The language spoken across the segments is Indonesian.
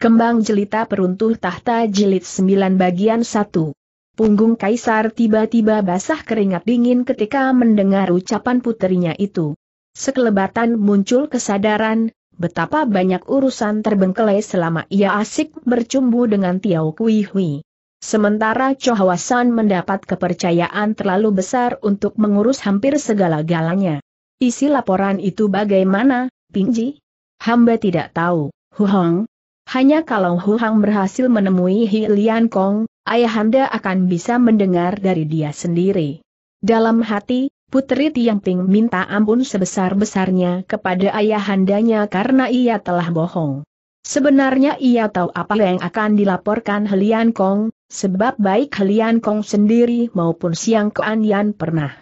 Kembang jelita peruntuh tahta jilid 9 bagian 1. Punggung kaisar tiba-tiba basah keringat dingin ketika mendengar ucapan putrinya itu. Sekelebatan muncul kesadaran, betapa banyak urusan terbengkelai selama ia asik bercumbu dengan Tiau Kui Hui. Sementara Cho mendapat kepercayaan terlalu besar untuk mengurus hampir segala-galanya. Isi laporan itu bagaimana, Pingji? Hamba tidak tahu, Hu Hong. Hanya kalau Hu Hang berhasil menemui Hilian Kong, ayahanda akan bisa mendengar dari dia sendiri. Dalam hati, Putri Tiangping minta ampun sebesar-besarnya kepada ayahandanya karena ia telah bohong. Sebenarnya ia tahu apa yang akan dilaporkan Helian Kong, sebab baik Helian Kong sendiri maupun Siang Kuan Yan pernah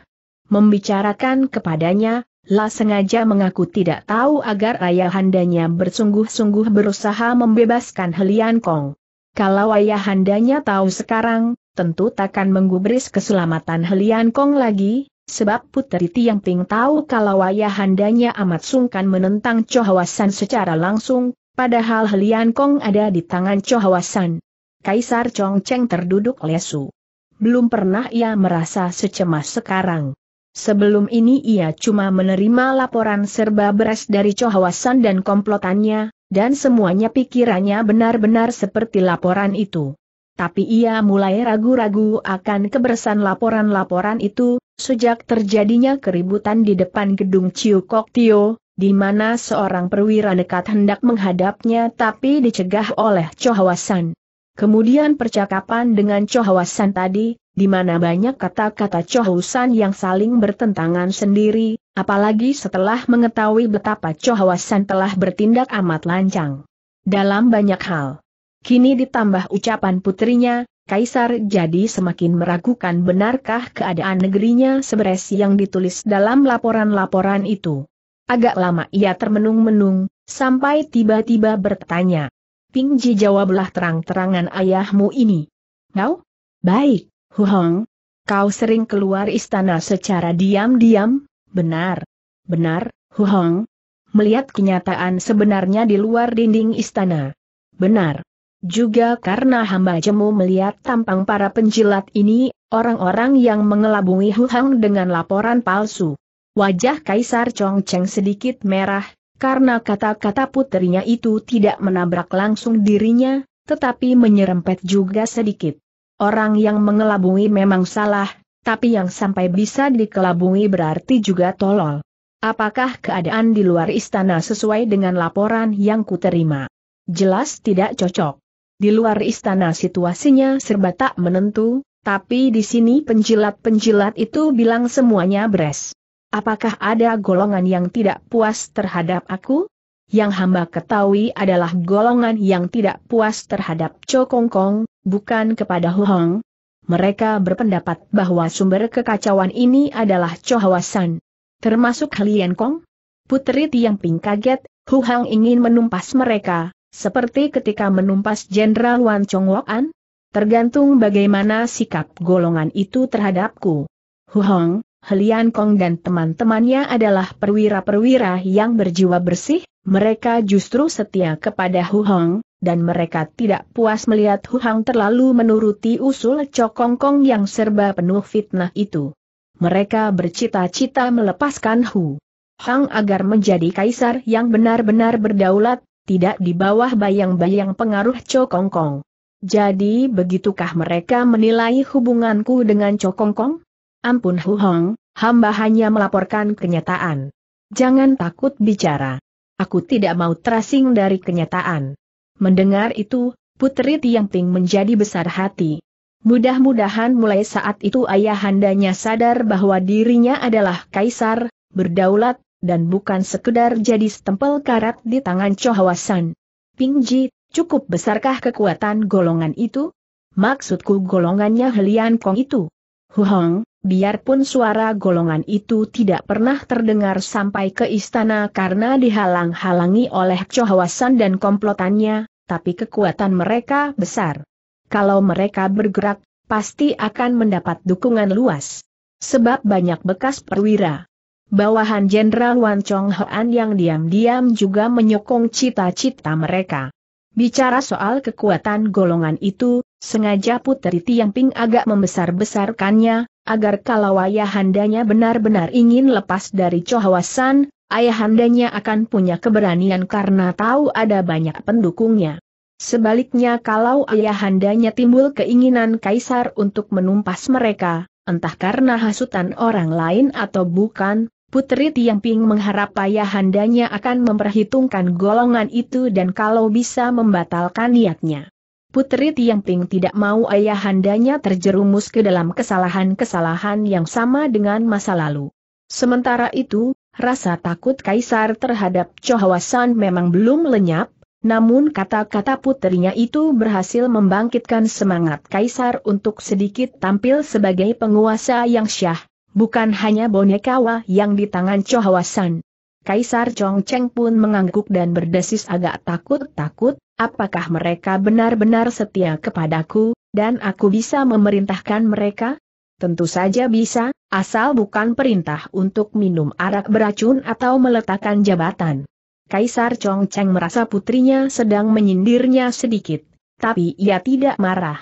membicarakan kepadanya lah sengaja mengaku tidak tahu agar ayahandanya bersungguh-sungguh berusaha membebaskan Helian Kong. Kalau ayahandanya tahu sekarang, tentu takkan menggubris keselamatan Helian Kong lagi, sebab putri Tiang Ting tahu kalau ayahandanya amat sungkan menentang Chohawasan secara langsung, padahal Helian Kong ada di tangan Chohawasan. Kaisar Chongcheng terduduk lesu. Belum pernah ia merasa secemas sekarang. Sebelum ini ia cuma menerima laporan serba beras dari cohawasan dan komplotannya, dan semuanya pikirannya benar-benar seperti laporan itu. Tapi ia mulai ragu-ragu akan kebersan laporan-laporan itu, sejak terjadinya keributan di depan gedung Ciu Kok Tio, di mana seorang perwira dekat hendak menghadapnya tapi dicegah oleh cohawasan. Kemudian percakapan dengan cohawasan tadi, di mana banyak kata-kata Chohusan yang saling bertentangan sendiri, apalagi setelah mengetahui betapa Chohusan telah bertindak amat lancang. Dalam banyak hal. Kini ditambah ucapan putrinya, Kaisar jadi semakin meragukan benarkah keadaan negerinya seberes yang ditulis dalam laporan-laporan itu. Agak lama ia termenung-menung, sampai tiba-tiba bertanya. Pingji jawablah terang-terangan ayahmu ini. Kau? Baik. Hu Hong, kau sering keluar istana secara diam-diam, benar. Benar, Hu Hong. Melihat kenyataan sebenarnya di luar dinding istana. Benar. Juga karena hamba jemu melihat tampang para penjilat ini, orang-orang yang mengelabungi Hong dengan laporan palsu. Wajah Kaisar Chong Cheng sedikit merah, karena kata-kata putrinya itu tidak menabrak langsung dirinya, tetapi menyerempet juga sedikit. Orang yang mengelabui memang salah, tapi yang sampai bisa dikelabui berarti juga tolol. Apakah keadaan di luar istana sesuai dengan laporan yang kuterima? Jelas tidak cocok. Di luar istana situasinya serba tak menentu, tapi di sini penjilat-penjilat itu bilang semuanya beres. Apakah ada golongan yang tidak puas terhadap aku? Yang hamba ketahui adalah golongan yang tidak puas terhadap Cokongkong, bukan kepada Huang. Mereka berpendapat bahwa sumber kekacauan ini adalah Chohawasan. Termasuk Lian Kong? Putri Tiang Ping kaget, Huang ingin menumpas mereka, seperti ketika menumpas Jenderal Wan Chong An? Tergantung bagaimana sikap golongan itu terhadapku. Huang, Helian Kong dan teman-temannya adalah perwira-perwira yang berjiwa bersih, mereka justru setia kepada Hu Hong, dan mereka tidak puas melihat Hu Hong terlalu menuruti usul Cokong Kong yang serba penuh fitnah itu. Mereka bercita-cita melepaskan Hu Hong agar menjadi kaisar yang benar-benar berdaulat, tidak di bawah bayang-bayang pengaruh Cokong Kong. Jadi begitukah mereka menilai hubunganku dengan Cokong Kong? Ampun Hu Hong, hamba hanya melaporkan kenyataan. Jangan takut bicara. Aku tidak mau terasing dari kenyataan. Mendengar itu, Putri Tiang Ting menjadi besar hati. Mudah-mudahan mulai saat itu ayahandanya sadar bahwa dirinya adalah kaisar, berdaulat, dan bukan sekedar jadi setempel karat di tangan Chohawasan. Pingji, cukup besarkah kekuatan golongan itu? Maksudku golongannya Helian Kong itu. Huhong, biarpun suara golongan itu tidak pernah terdengar sampai ke istana karena dihalang-halangi oleh cohawasan dan komplotannya, tapi kekuatan mereka besar. Kalau mereka bergerak, pasti akan mendapat dukungan luas. Sebab banyak bekas perwira. Bawahan Jenderal Wan Chong Hoan yang diam-diam juga menyokong cita-cita mereka. Bicara soal kekuatan golongan itu, sengaja Puteri Ping agak membesar-besarkannya, agar kalau ayahandanya benar-benar ingin lepas dari cohawasan, ayahandanya akan punya keberanian karena tahu ada banyak pendukungnya. Sebaliknya kalau ayahandanya timbul keinginan kaisar untuk menumpas mereka, entah karena hasutan orang lain atau bukan, Putri Tiangping mengharap ayahandanya akan memperhitungkan golongan itu dan kalau bisa membatalkan niatnya. Putri Ting tidak mau ayahandanya terjerumus ke dalam kesalahan-kesalahan yang sama dengan masa lalu. Sementara itu, rasa takut Kaisar terhadap Chohawasan memang belum lenyap, namun kata-kata putrinya itu berhasil membangkitkan semangat Kaisar untuk sedikit tampil sebagai penguasa yang syah, bukan hanya boneka yang di tangan Chohawasan. Kaisar Chongcheng pun mengangguk dan berdesis agak takut-takut, apakah mereka benar-benar setia kepadaku, dan aku bisa memerintahkan mereka? Tentu saja bisa, asal bukan perintah untuk minum arak beracun atau meletakkan jabatan. Kaisar Chong Cheng merasa putrinya sedang menyindirnya sedikit, tapi ia tidak marah.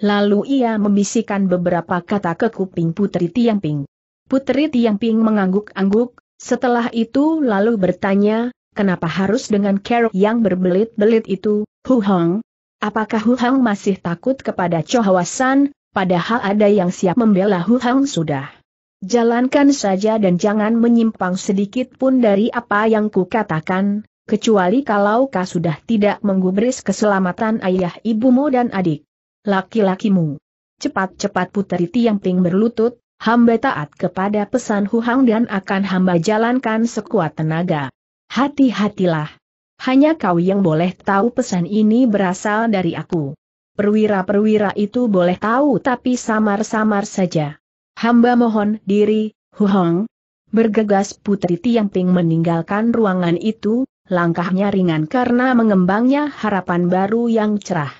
Lalu ia membisikkan beberapa kata ke kuping Putri Tiangping. Putri Tiangping mengangguk-angguk, setelah itu lalu bertanya, kenapa harus dengan kerok yang berbelit-belit itu, Hu Hong? Apakah Hu Hong masih takut kepada Chohawasan, padahal ada yang siap membela Hu Hong sudah? Jalankan saja dan jangan menyimpang sedikit pun dari apa yang kukatakan, kecuali kalau kau sudah tidak menggubris keselamatan ayah ibumu dan adik laki-lakimu. Cepat-cepat puteri Tiang Ting berlutut, hamba taat kepada pesan Hu Hong dan akan hamba jalankan sekuat tenaga. Hati-hatilah. Hanya kau yang boleh tahu pesan ini berasal dari aku. Perwira-perwira itu boleh tahu tapi samar-samar saja. Hamba mohon diri, Huhong. Bergegas Putri Tianping meninggalkan ruangan itu, langkahnya ringan karena mengembangnya harapan baru yang cerah.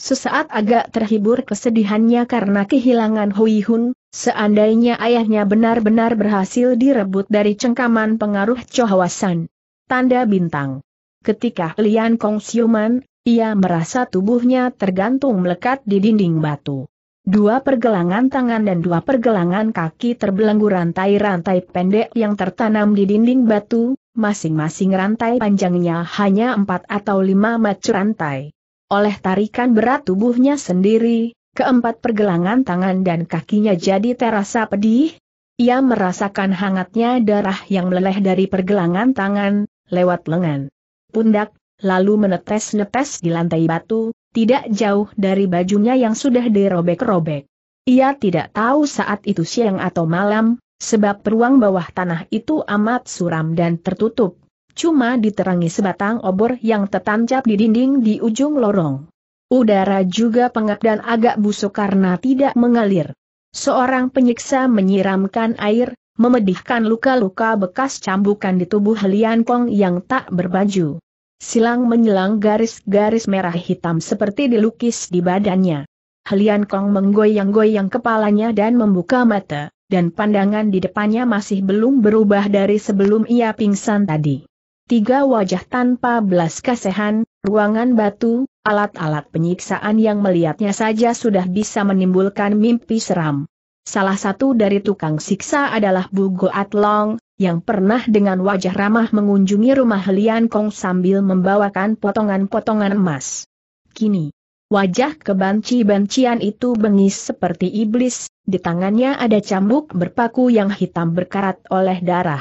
Sesaat agak terhibur kesedihannya karena kehilangan Hui Hun, seandainya ayahnya benar-benar berhasil direbut dari cengkaman pengaruh Chohwasan tanda bintang. Ketika Lian Kong siuman, ia merasa tubuhnya tergantung melekat di dinding batu. Dua pergelangan tangan dan dua pergelangan kaki terbelenggu rantai-rantai pendek yang tertanam di dinding batu, masing-masing rantai panjangnya hanya empat atau lima macu rantai. Oleh tarikan berat tubuhnya sendiri, keempat pergelangan tangan dan kakinya jadi terasa pedih. Ia merasakan hangatnya darah yang meleleh dari pergelangan tangan, lewat lengan, pundak, lalu menetes-netes di lantai batu, tidak jauh dari bajunya yang sudah dirobek-robek. Ia tidak tahu saat itu siang atau malam, sebab ruang bawah tanah itu amat suram dan tertutup. Cuma diterangi sebatang obor yang tertancap di dinding di ujung lorong. Udara juga pengap dan agak busuk karena tidak mengalir. Seorang penyiksa menyiramkan air, memedihkan luka-luka bekas cambukan di tubuh Lian Kong yang tak berbaju. Silang menyilang garis-garis merah hitam seperti dilukis di badannya. Helian Kong menggoyang-goyang kepalanya dan membuka mata, dan pandangan di depannya masih belum berubah dari sebelum ia pingsan tadi. Tiga wajah tanpa belas kasihan, ruangan batu, alat-alat penyiksaan yang melihatnya saja sudah bisa menimbulkan mimpi seram. Salah satu dari tukang siksa adalah Bu Goat Long, yang pernah dengan wajah ramah mengunjungi rumah Lian Kong sambil membawakan potongan-potongan emas. Kini, wajah kebanci-bancian itu bengis seperti iblis, di tangannya ada cambuk berpaku yang hitam berkarat oleh darah.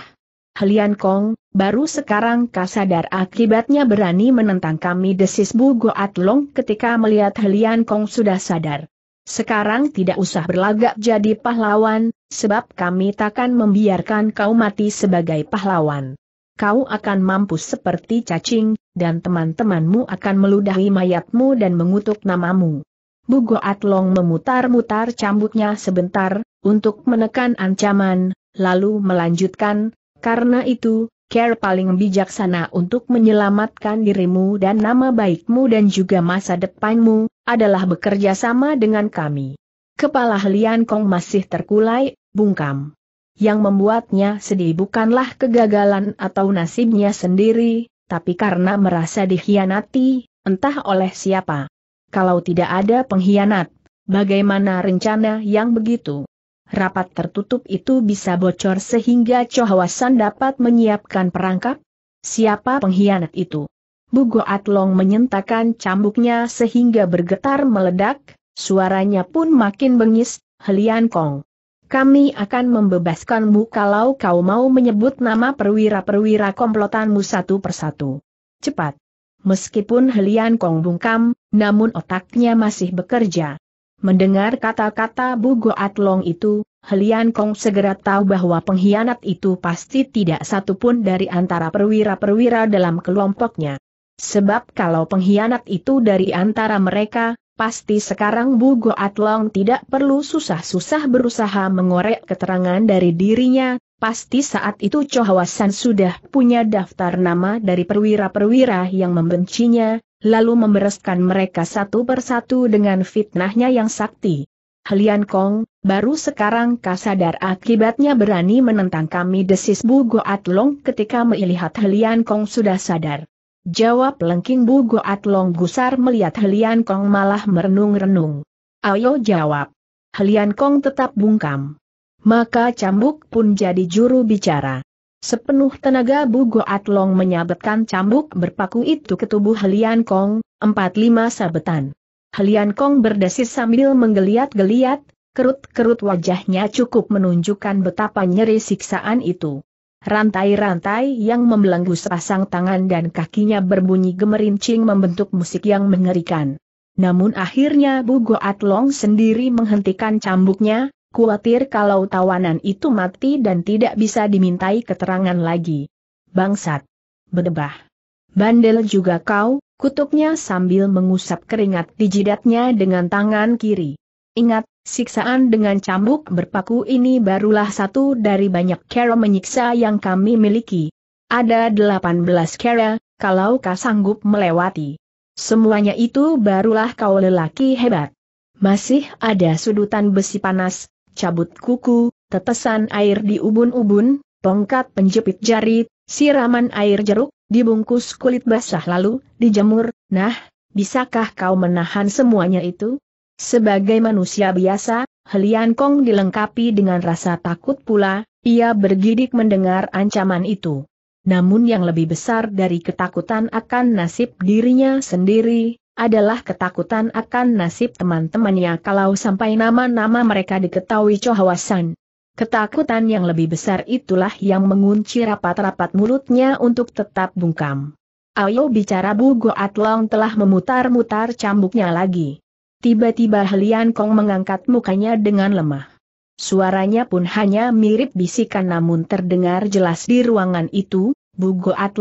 Helian Kong, baru sekarang kasadar akibatnya berani menentang kami desis Bu Goat Long ketika melihat Helian Kong sudah sadar. Sekarang tidak usah berlagak jadi pahlawan, sebab kami takkan membiarkan kau mati sebagai pahlawan. Kau akan mampu seperti cacing, dan teman-temanmu akan meludahi mayatmu dan mengutuk namamu. Bugo Atlong memutar-mutar cambuknya sebentar, untuk menekan ancaman, lalu melanjutkan, karena itu, care paling bijaksana untuk menyelamatkan dirimu dan nama baikmu dan juga masa depanmu, adalah bekerja sama dengan kami. Kepala Lian Kong masih terkulai, bungkam. Yang membuatnya sedih bukanlah kegagalan atau nasibnya sendiri, tapi karena merasa dikhianati, entah oleh siapa. Kalau tidak ada pengkhianat, bagaimana rencana yang begitu rapat tertutup itu bisa bocor sehingga Chohwasan dapat menyiapkan perangkap? Siapa pengkhianat itu? Bugo Atlong menyentakan cambuknya sehingga bergetar meledak, suaranya pun makin bengis, Helian Kong. Kami akan membebaskanmu kalau kau mau menyebut nama perwira-perwira komplotanmu satu persatu. Cepat. Meskipun Helian Kong bungkam, namun otaknya masih bekerja. Mendengar kata-kata Bu Long itu, Helian Kong segera tahu bahwa pengkhianat itu pasti tidak satu pun dari antara perwira-perwira dalam kelompoknya. Sebab kalau pengkhianat itu dari antara mereka, pasti sekarang Bu Long tidak perlu susah-susah berusaha mengorek keterangan dari dirinya, pasti saat itu Chohawasan sudah punya daftar nama dari perwira-perwira yang membencinya, lalu membereskan mereka satu persatu dengan fitnahnya yang sakti. Helian Kong, baru sekarang sadar akibatnya berani menentang kami desis Bu Goat Long ketika melihat Helian Kong sudah sadar. Jawab lengking Bu Goat Long gusar melihat Helian Kong malah merenung-renung. Ayo jawab. Helian Kong tetap bungkam. Maka cambuk pun jadi juru bicara. Sepenuh tenaga Bugo Atlong menyabetkan cambuk berpaku itu ke tubuh Helian Kong, empat lima sabetan. Helian Kong berdesis sambil menggeliat-geliat, kerut-kerut wajahnya cukup menunjukkan betapa nyeri siksaan itu. Rantai-rantai yang membelenggu sepasang tangan dan kakinya berbunyi gemerincing membentuk musik yang mengerikan. Namun akhirnya Bugo Atlong sendiri menghentikan cambuknya, Kuatir kalau tawanan itu mati dan tidak bisa dimintai keterangan lagi. Bangsat. Bedebah. Bandel juga kau, kutuknya sambil mengusap keringat di jidatnya dengan tangan kiri. Ingat, siksaan dengan cambuk berpaku ini barulah satu dari banyak cara menyiksa yang kami miliki. Ada 18 cara, kalau kau sanggup melewati. Semuanya itu barulah kau lelaki hebat. Masih ada sudutan besi panas, cabut kuku, tetesan air di ubun-ubun, tongkat penjepit jari, siraman air jeruk, dibungkus kulit basah lalu, dijemur, nah, bisakah kau menahan semuanya itu? Sebagai manusia biasa, Helian Kong dilengkapi dengan rasa takut pula, ia bergidik mendengar ancaman itu. Namun yang lebih besar dari ketakutan akan nasib dirinya sendiri, adalah ketakutan akan nasib teman-temannya kalau sampai nama-nama mereka diketahui Chohawasan. Ketakutan yang lebih besar itulah yang mengunci rapat-rapat mulutnya untuk tetap bungkam. Ayo bicara Bu Goat telah memutar-mutar cambuknya lagi. Tiba-tiba Helian Kong mengangkat mukanya dengan lemah. Suaranya pun hanya mirip bisikan namun terdengar jelas di ruangan itu, Bu Goat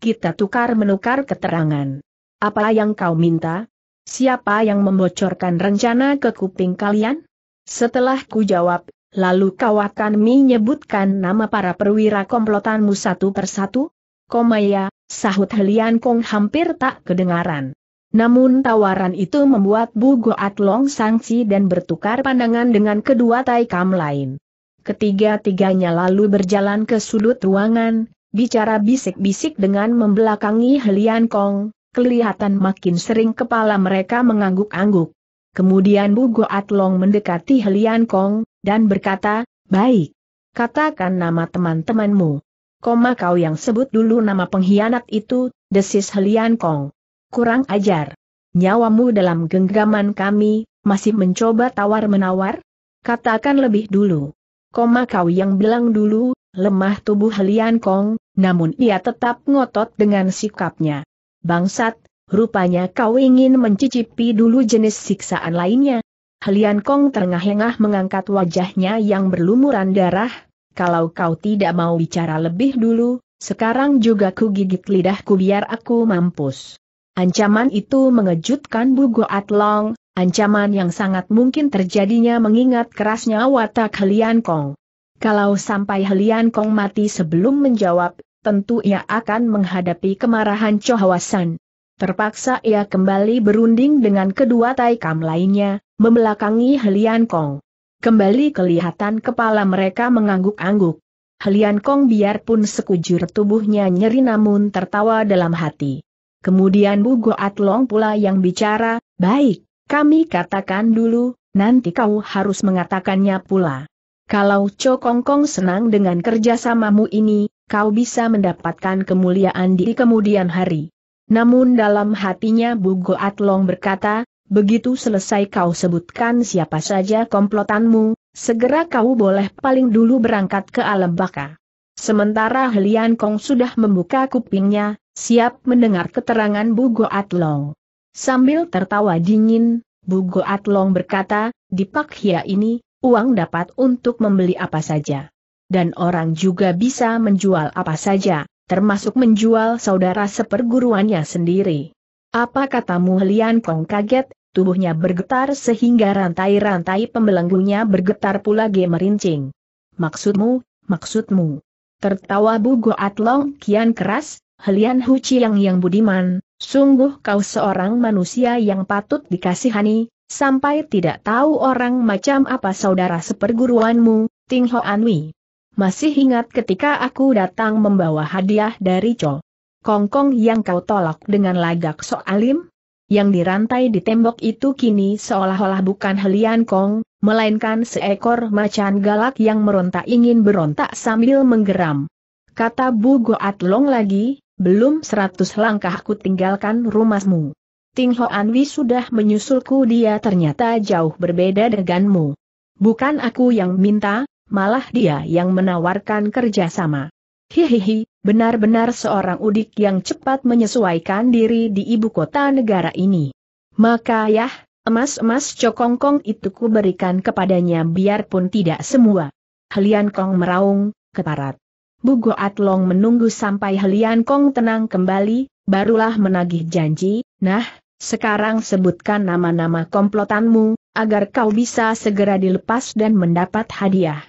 kita tukar-menukar keterangan. Apa yang kau minta? Siapa yang membocorkan rencana ke kuping kalian? Setelah ku jawab, lalu kau akan menyebutkan nama para perwira komplotanmu satu persatu? Komaya, sahut Helian Kong hampir tak kedengaran. Namun tawaran itu membuat Bu Goat Long sangsi dan bertukar pandangan dengan kedua taikam lain. Ketiga-tiganya lalu berjalan ke sudut ruangan, bicara bisik-bisik dengan membelakangi Helian Kong, kelihatan makin sering kepala mereka mengangguk-angguk. Kemudian Bu Goat mendekati Helian Kong, dan berkata, Baik, katakan nama teman-temanmu. Koma kau yang sebut dulu nama pengkhianat itu, desis Helian Kong. Kurang ajar. Nyawamu dalam genggaman kami, masih mencoba tawar-menawar? Katakan lebih dulu. Koma kau yang bilang dulu, lemah tubuh Helian Kong, namun ia tetap ngotot dengan sikapnya. Bangsat, rupanya kau ingin mencicipi dulu jenis siksaan lainnya. Helian Kong terengah-engah mengangkat wajahnya yang berlumuran darah, kalau kau tidak mau bicara lebih dulu, sekarang juga ku gigit lidahku biar aku mampus. Ancaman itu mengejutkan Bu Goat Long, ancaman yang sangat mungkin terjadinya mengingat kerasnya watak Helian Kong. Kalau sampai Helian Kong mati sebelum menjawab, tentu ia akan menghadapi kemarahan Chohawasan. Terpaksa ia kembali berunding dengan kedua taikam lainnya, membelakangi Helian Kong. Kembali kelihatan kepala mereka mengangguk-angguk. Helian Kong biarpun sekujur tubuhnya nyeri namun tertawa dalam hati. Kemudian Bu Goat Long pula yang bicara, baik, kami katakan dulu, nanti kau harus mengatakannya pula. Kalau Cho Kong Kong senang dengan kerjasamamu ini, kau bisa mendapatkan kemuliaan di kemudian hari. Namun dalam hatinya Bugo Atlong berkata, begitu selesai kau sebutkan siapa saja komplotanmu, segera kau boleh paling dulu berangkat ke alam baka. Sementara Helian Kong sudah membuka kupingnya, siap mendengar keterangan Bugo Atlong. Sambil tertawa dingin, Bugo Atlong berkata, di Pak Pakhia ini, uang dapat untuk membeli apa saja dan orang juga bisa menjual apa saja, termasuk menjual saudara seperguruannya sendiri. Apa katamu Lian Kong kaget, tubuhnya bergetar sehingga rantai-rantai pembelenggunya bergetar pula gemerincing. Maksudmu, maksudmu. Tertawa Bu Goat Long kian keras, Helian Hu Chiang yang budiman, sungguh kau seorang manusia yang patut dikasihani, sampai tidak tahu orang macam apa saudara seperguruanmu, Ting Ho Anwi. Masih ingat ketika aku datang membawa hadiah dari Cho? Kongkong yang kau tolak dengan lagak alim? Yang dirantai di tembok itu kini seolah-olah bukan Helian Kong, melainkan seekor macan galak yang meronta ingin berontak sambil menggeram. Kata Bu Goat Long lagi, belum seratus langkah ku tinggalkan rumahmu. Ting Ho Anwi sudah menyusulku dia ternyata jauh berbeda denganmu. Bukan aku yang minta, malah dia yang menawarkan kerjasama. Hihihi, benar-benar seorang udik yang cepat menyesuaikan diri di ibu kota negara ini. Maka ya, emas-emas cokongkong itu kuberikan kepadanya biarpun tidak semua. Helian Kong meraung, keparat. Bugo Atlong menunggu sampai Helian Kong tenang kembali, barulah menagih janji, nah, sekarang sebutkan nama-nama komplotanmu, agar kau bisa segera dilepas dan mendapat hadiah.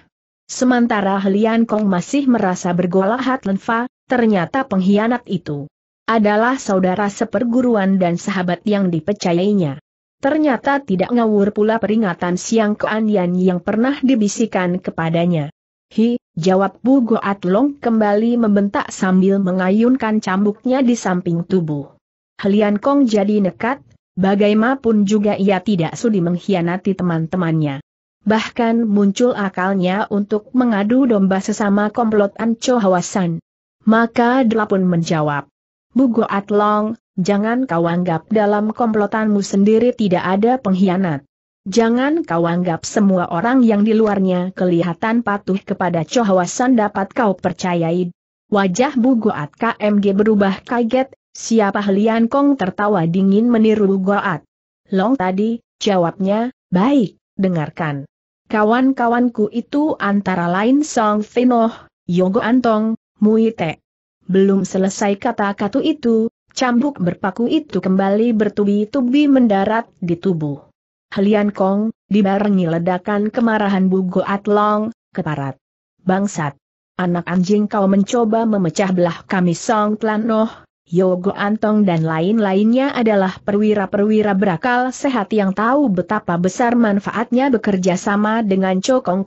Sementara Helian Kong masih merasa bergolahat lenfa, ternyata pengkhianat itu adalah saudara seperguruan dan sahabat yang dipercayainya. Ternyata tidak ngawur pula peringatan siang keanian yang pernah dibisikkan kepadanya. Hi, jawab Bu Goat Long kembali membentak sambil mengayunkan cambuknya di samping tubuh. Helian Kong jadi nekat, bagaimanapun juga ia tidak sudi mengkhianati teman-temannya. Bahkan muncul akalnya untuk mengadu domba sesama komplot Anco Hawasan. Maka Dela pun menjawab. Goat Long, jangan kau anggap dalam komplotanmu sendiri tidak ada pengkhianat. Jangan kau anggap semua orang yang di luarnya kelihatan patuh kepada Cho dapat kau percayai. Wajah Bugoat KMG berubah kaget, siapa Lian Kong tertawa dingin meniru Bugoat. Long tadi, jawabnya, baik, dengarkan. Kawan-kawanku itu antara lain Song Fenoh, Yogo Antong, Muite. Belum selesai kata-kata itu, cambuk berpaku itu kembali bertubi-tubi mendarat di tubuh. Helian Kong, dibarengi ledakan kemarahan Bu Atlong, keparat. Bangsat! Anak anjing kau mencoba memecah belah kami Song Tlanoh, Yogo Antong dan lain-lainnya adalah perwira-perwira berakal sehat yang tahu betapa besar manfaatnya bekerja sama dengan Cho Kong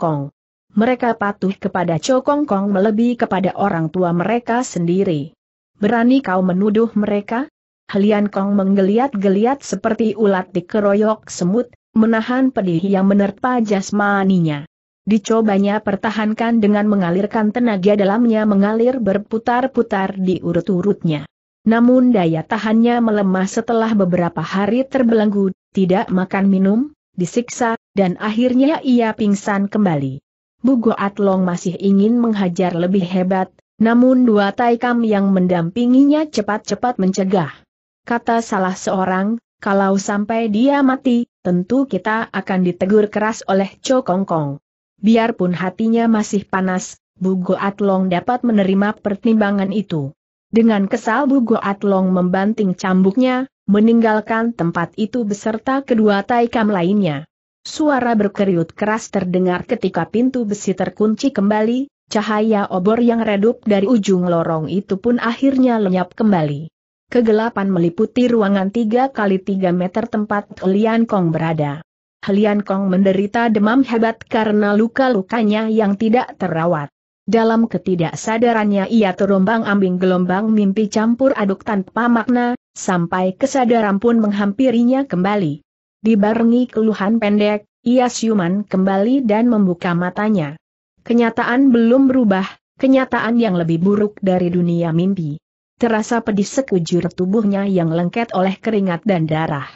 Mereka patuh kepada Cho Kong Kong melebihi kepada orang tua mereka sendiri. Berani kau menuduh mereka? Helian Kong menggeliat-geliat seperti ulat dikeroyok semut, menahan pedih yang menerpa jasmaninya. Dicobanya pertahankan dengan mengalirkan tenaga dalamnya mengalir berputar-putar di urut-urutnya. Namun daya tahannya melemah setelah beberapa hari terbelenggu, tidak makan minum, disiksa, dan akhirnya ia pingsan kembali. Bugo Atlong masih ingin menghajar lebih hebat, namun dua taikam yang mendampinginya cepat-cepat mencegah. Kata salah seorang, kalau sampai dia mati, tentu kita akan ditegur keras oleh Cho Kong Kong. Biarpun hatinya masih panas, Bugo Atlong dapat menerima pertimbangan itu. Dengan kesal Bu Goat Long membanting cambuknya, meninggalkan tempat itu beserta kedua taikam lainnya. Suara berkeriut keras terdengar ketika pintu besi terkunci kembali, cahaya obor yang redup dari ujung lorong itu pun akhirnya lenyap kembali. Kegelapan meliputi ruangan 3 kali 3 meter tempat Helian Kong berada. Helian Kong menderita demam hebat karena luka-lukanya yang tidak terawat. Dalam ketidaksadarannya ia terombang ambing gelombang mimpi campur aduk tanpa makna, sampai kesadaran pun menghampirinya kembali. Dibarengi keluhan pendek, ia siuman kembali dan membuka matanya. Kenyataan belum berubah, kenyataan yang lebih buruk dari dunia mimpi. Terasa pedih sekujur tubuhnya yang lengket oleh keringat dan darah.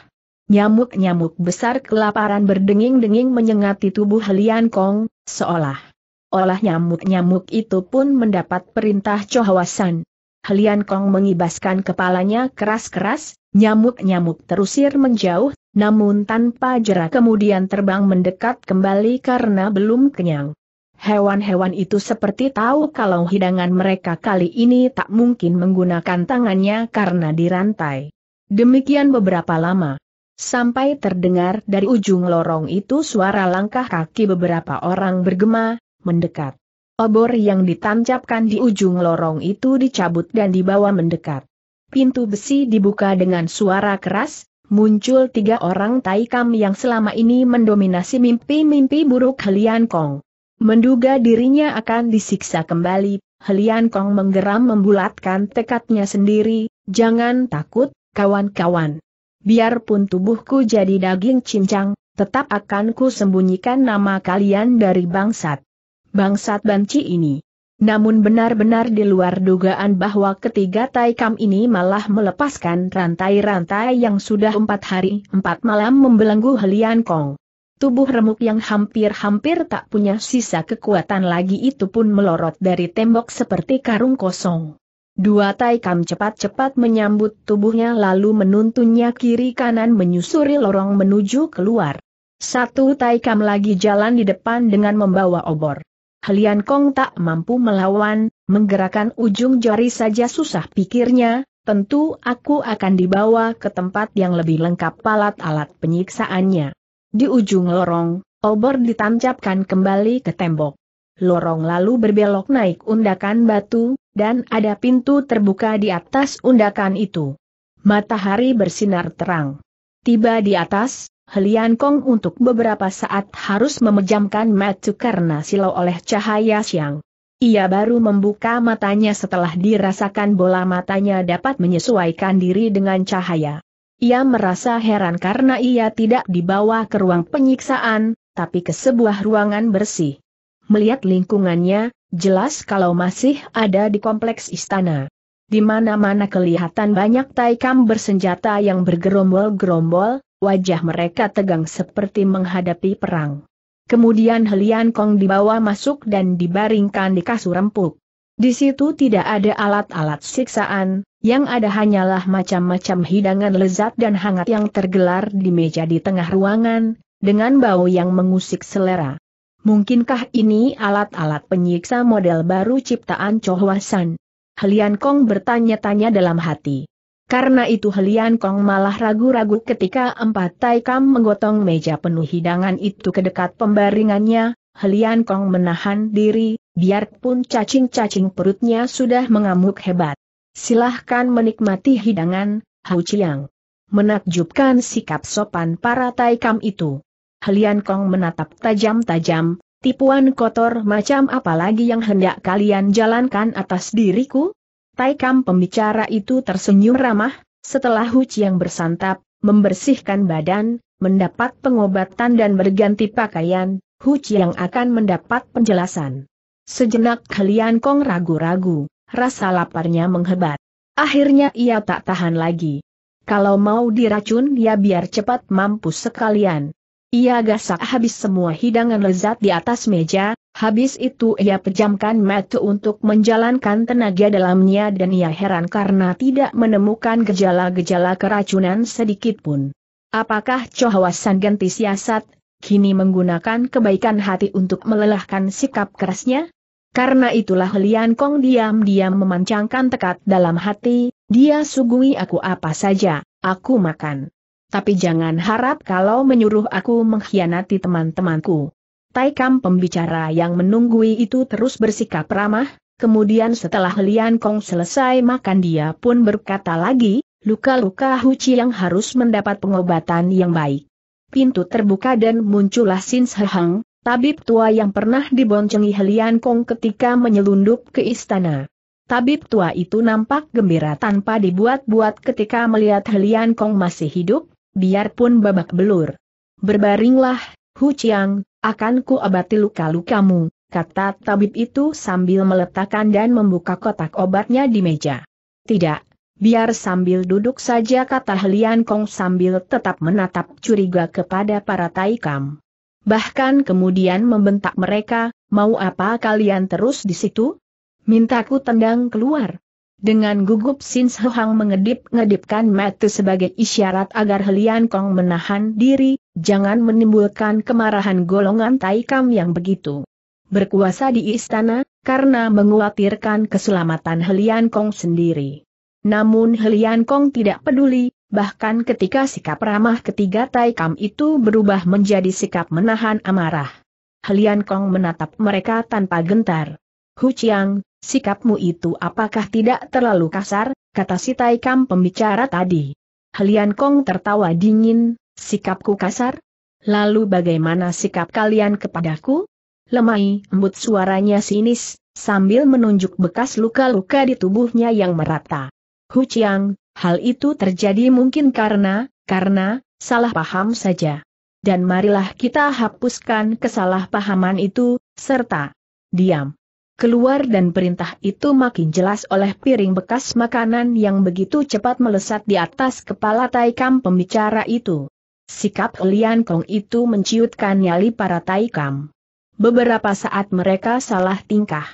Nyamuk-nyamuk besar kelaparan berdenging-denging menyengati tubuh Lian Kong, seolah olah nyamuk-nyamuk itu pun mendapat perintah Chohawasan. Helian Kong mengibaskan kepalanya keras-keras, nyamuk-nyamuk terusir menjauh, namun tanpa jera kemudian terbang mendekat kembali karena belum kenyang. Hewan-hewan itu seperti tahu kalau hidangan mereka kali ini tak mungkin menggunakan tangannya karena dirantai. Demikian beberapa lama. Sampai terdengar dari ujung lorong itu suara langkah kaki beberapa orang bergema, mendekat. Obor yang ditancapkan di ujung lorong itu dicabut dan dibawa mendekat. Pintu besi dibuka dengan suara keras, muncul tiga orang taikam yang selama ini mendominasi mimpi-mimpi buruk Helian Kong. Menduga dirinya akan disiksa kembali, Helian Kong menggeram membulatkan tekadnya sendiri, jangan takut, kawan-kawan. Biarpun tubuhku jadi daging cincang, tetap akan ku sembunyikan nama kalian dari bangsat bangsat banci ini. Namun benar-benar di luar dugaan bahwa ketiga Taikam ini malah melepaskan rantai-rantai yang sudah empat hari empat malam membelenggu Helian Kong. Tubuh remuk yang hampir-hampir tak punya sisa kekuatan lagi itu pun melorot dari tembok seperti karung kosong. Dua Taikam cepat-cepat menyambut tubuhnya lalu menuntunnya kiri-kanan menyusuri lorong menuju keluar. Satu Taikam lagi jalan di depan dengan membawa obor. Helian Kong tak mampu melawan, menggerakkan ujung jari saja susah pikirnya, tentu aku akan dibawa ke tempat yang lebih lengkap alat-alat penyiksaannya. Di ujung lorong, obor ditancapkan kembali ke tembok. Lorong lalu berbelok naik undakan batu, dan ada pintu terbuka di atas undakan itu. Matahari bersinar terang. Tiba di atas, Helian Kong untuk beberapa saat harus memejamkan mata karena silau oleh cahaya siang. Ia baru membuka matanya setelah dirasakan bola matanya dapat menyesuaikan diri dengan cahaya. Ia merasa heran karena ia tidak dibawa ke ruang penyiksaan, tapi ke sebuah ruangan bersih. Melihat lingkungannya, jelas kalau masih ada di kompleks istana. Di mana-mana kelihatan banyak taikam bersenjata yang bergerombol-gerombol, wajah mereka tegang seperti menghadapi perang. Kemudian Helian Kong dibawa masuk dan dibaringkan di kasur empuk. Di situ tidak ada alat-alat siksaan, yang ada hanyalah macam-macam hidangan lezat dan hangat yang tergelar di meja di tengah ruangan, dengan bau yang mengusik selera. Mungkinkah ini alat-alat penyiksa model baru ciptaan Chohwasan? Helian Kong bertanya-tanya dalam hati. Karena itu Helian Kong malah ragu-ragu ketika empat taikam menggotong meja penuh hidangan itu ke dekat pembaringannya, Helian Kong menahan diri, biarpun cacing-cacing perutnya sudah mengamuk hebat. Silahkan menikmati hidangan, Hau Chiang. Menakjubkan sikap sopan para taikam itu. Helian Kong menatap tajam-tajam, tipuan kotor macam apa lagi yang hendak kalian jalankan atas diriku? Taikam pembicara itu tersenyum ramah, setelah Hu yang bersantap, membersihkan badan, mendapat pengobatan dan berganti pakaian, Hu yang akan mendapat penjelasan. Sejenak Kalian Kong ragu-ragu, rasa laparnya menghebat. Akhirnya ia tak tahan lagi. Kalau mau diracun ya biar cepat mampus sekalian. Ia gasak habis semua hidangan lezat di atas meja, habis itu ia pejamkan mata untuk menjalankan tenaga dalamnya dan ia heran karena tidak menemukan gejala-gejala keracunan sedikitpun. Apakah Chohawasan ganti siasat, kini menggunakan kebaikan hati untuk melelahkan sikap kerasnya? Karena itulah Lian Kong diam-diam memancangkan tekad dalam hati, dia sugui aku apa saja, aku makan. Tapi jangan harap kalau menyuruh aku mengkhianati teman-temanku. Taikam pembicara yang menunggui itu terus bersikap ramah, kemudian setelah Lian Kong selesai makan dia pun berkata lagi, luka-luka Huci yang harus mendapat pengobatan yang baik. Pintu terbuka dan muncullah Sin Sehang, tabib tua yang pernah diboncengi Lian Kong ketika menyelundup ke istana. Tabib tua itu nampak gembira tanpa dibuat-buat ketika melihat Helian Kong masih hidup, biarpun babak belur. Berbaringlah, Hu Chiang, akan ku abati luka-lukamu, kata tabib itu sambil meletakkan dan membuka kotak obatnya di meja. Tidak, biar sambil duduk saja kata Helian Kong sambil tetap menatap curiga kepada para Taikam. Bahkan kemudian membentak mereka, mau apa kalian terus di situ? Mintaku tendang keluar. Dengan gugup Sin Hang mengedip-ngedipkan mata sebagai isyarat agar Helian Kong menahan diri, jangan menimbulkan kemarahan golongan Taikam yang begitu berkuasa di istana, karena mengkhawatirkan keselamatan Helian Kong sendiri. Namun Helian Kong tidak peduli, bahkan ketika sikap ramah ketiga Taikam itu berubah menjadi sikap menahan amarah. Helian Kong menatap mereka tanpa gentar. Hu Chiang, sikapmu itu apakah tidak terlalu kasar, kata si Taikam pembicara tadi. Helian Kong tertawa dingin, sikapku kasar? Lalu bagaimana sikap kalian kepadaku? Lemai, embut suaranya sinis, sambil menunjuk bekas luka-luka di tubuhnya yang merata. Hu Chiang, hal itu terjadi mungkin karena, karena, salah paham saja. Dan marilah kita hapuskan kesalahpahaman itu, serta diam. Keluar dan perintah itu makin jelas oleh piring bekas makanan yang begitu cepat melesat di atas kepala Taikam pembicara itu. Sikap Lian Kong itu menciutkan nyali para Taikam. Beberapa saat mereka salah tingkah.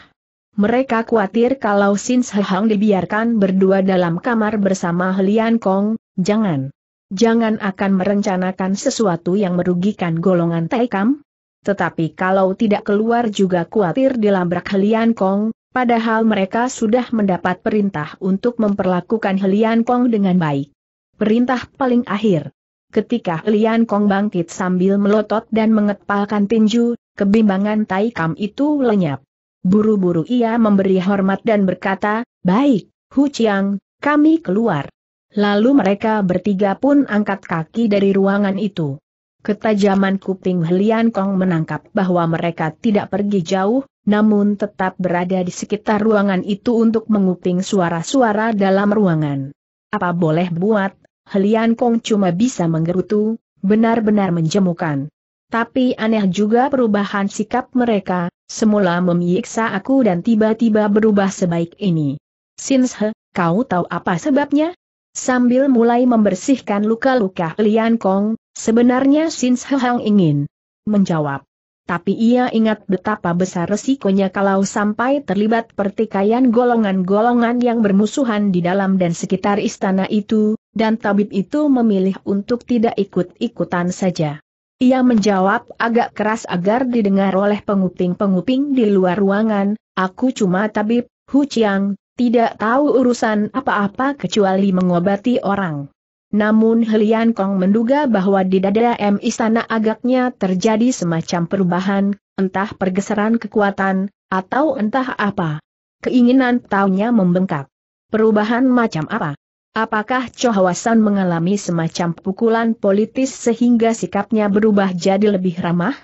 Mereka khawatir kalau Sin Sehang dibiarkan berdua dalam kamar bersama Lian Kong, jangan. Jangan akan merencanakan sesuatu yang merugikan golongan Taikam, tetapi kalau tidak keluar juga khawatir dilabrak Helian Kong, padahal mereka sudah mendapat perintah untuk memperlakukan Helian Kong dengan baik. Perintah paling akhir. Ketika Helian Kong bangkit sambil melotot dan mengepalkan tinju, kebimbangan Tai Kam itu lenyap. Buru-buru ia memberi hormat dan berkata, Baik, Hu Chiang, kami keluar. Lalu mereka bertiga pun angkat kaki dari ruangan itu. Ketajaman kuping Helian Kong menangkap bahwa mereka tidak pergi jauh, namun tetap berada di sekitar ruangan itu untuk menguping suara-suara dalam ruangan. Apa boleh buat, Helian Kong cuma bisa menggerutu, benar-benar menjemukan. Tapi aneh juga perubahan sikap mereka, semula memiksa aku dan tiba-tiba berubah sebaik ini. Sinshe, kau tahu apa sebabnya? Sambil mulai membersihkan luka-luka Helian Kong, Sebenarnya Sin Sehang ingin menjawab. Tapi ia ingat betapa besar resikonya kalau sampai terlibat pertikaian golongan-golongan yang bermusuhan di dalam dan sekitar istana itu, dan tabib itu memilih untuk tidak ikut-ikutan saja. Ia menjawab agak keras agar didengar oleh penguping-penguping di luar ruangan, aku cuma tabib, Hu Chiang, tidak tahu urusan apa-apa kecuali mengobati orang. Namun Helian Kong menduga bahwa di dada M istana agaknya terjadi semacam perubahan, entah pergeseran kekuatan, atau entah apa. Keinginan taunya membengkak. Perubahan macam apa? Apakah Chohawasan mengalami semacam pukulan politis sehingga sikapnya berubah jadi lebih ramah?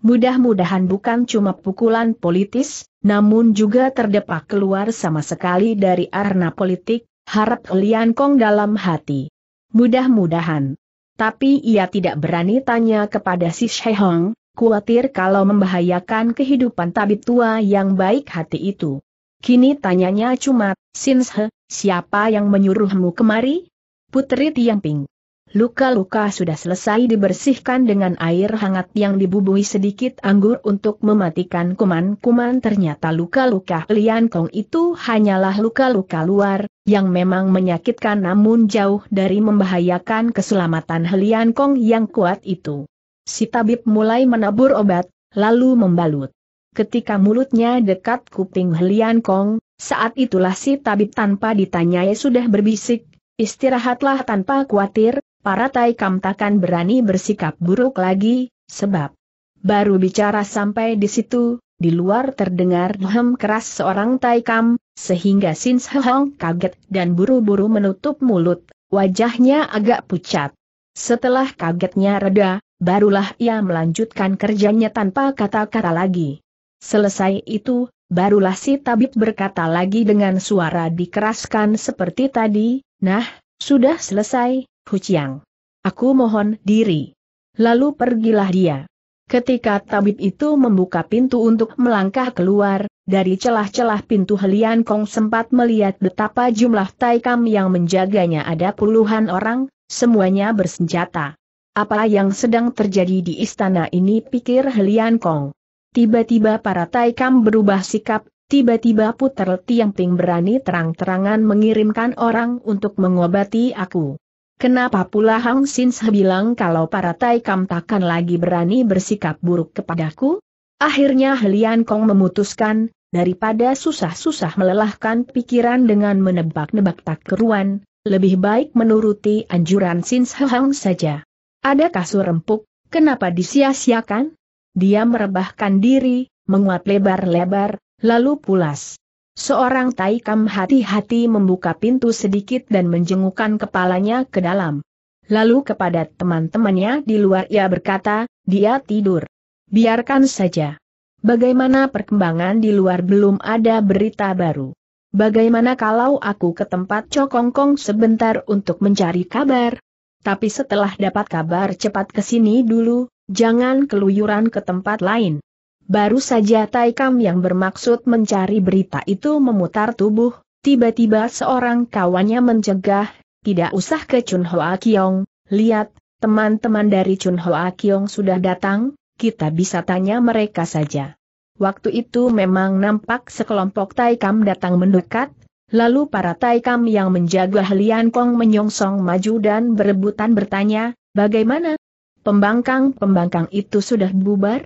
Mudah-mudahan bukan cuma pukulan politis, namun juga terdepak keluar sama sekali dari arena politik, harap Lian Kong dalam hati. Mudah-mudahan. Tapi ia tidak berani tanya kepada si Shehong, khawatir kalau membahayakan kehidupan tabib tua yang baik hati itu. Kini tanyanya cuma, Sinshe, siapa yang menyuruhmu kemari? Putri Tiangping. Luka-luka sudah selesai dibersihkan dengan air hangat yang dibubui sedikit anggur untuk mematikan kuman-kuman ternyata luka-luka Lian Kong itu hanyalah luka-luka luar, yang memang menyakitkan namun jauh dari membahayakan keselamatan Lian Kong yang kuat itu. Si tabib mulai menabur obat, lalu membalut. Ketika mulutnya dekat kuping Lian Kong, saat itulah si tabib tanpa ditanyai sudah berbisik, istirahatlah tanpa khawatir, para Taikam takkan berani bersikap buruk lagi, sebab baru bicara sampai di situ, di luar terdengar hem keras seorang Taikam, sehingga Sin Hong kaget dan buru-buru menutup mulut, wajahnya agak pucat. Setelah kagetnya reda, barulah ia melanjutkan kerjanya tanpa kata-kata lagi. Selesai itu, barulah si tabib berkata lagi dengan suara dikeraskan seperti tadi, nah, sudah selesai, Huciang. Aku mohon diri. Lalu pergilah dia. Ketika tabib itu membuka pintu untuk melangkah keluar, dari celah-celah pintu Helian Kong sempat melihat betapa jumlah Taikam yang menjaganya ada puluhan orang, semuanya bersenjata. Apa yang sedang terjadi di istana ini pikir Helian Kong. Tiba-tiba para Taikam berubah sikap, tiba-tiba puter Tiang ting berani terang-terangan mengirimkan orang untuk mengobati aku. Kenapa pula Hang Sinse bilang kalau para Taikam takkan lagi berani bersikap buruk kepadaku? Akhirnya Helian Kong memutuskan, daripada susah-susah melelahkan pikiran dengan menebak-nebak tak keruan, lebih baik menuruti anjuran Sinse Hang saja. Ada kasur empuk, kenapa disia-siakan? Dia merebahkan diri, menguat lebar-lebar, lalu pulas. Seorang Taikam hati-hati membuka pintu sedikit dan menjengukkan kepalanya ke dalam. Lalu kepada teman-temannya di luar ia berkata, dia tidur. Biarkan saja. Bagaimana perkembangan di luar belum ada berita baru. Bagaimana kalau aku ke tempat Cokongkong sebentar untuk mencari kabar? Tapi setelah dapat kabar cepat ke sini dulu, jangan keluyuran ke tempat lain. Baru saja Taikam yang bermaksud mencari berita itu memutar tubuh, tiba-tiba seorang kawannya mencegah, tidak usah ke Chun Hoa Kiong, lihat, teman-teman dari Chun Hoa Kiong sudah datang, kita bisa tanya mereka saja. Waktu itu memang nampak sekelompok Taikam datang mendekat, lalu para Taikam yang menjaga Helian Kong menyongsong maju dan berebutan bertanya, bagaimana? Pembangkang-pembangkang itu sudah bubar?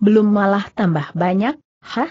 belum malah tambah banyak, hah?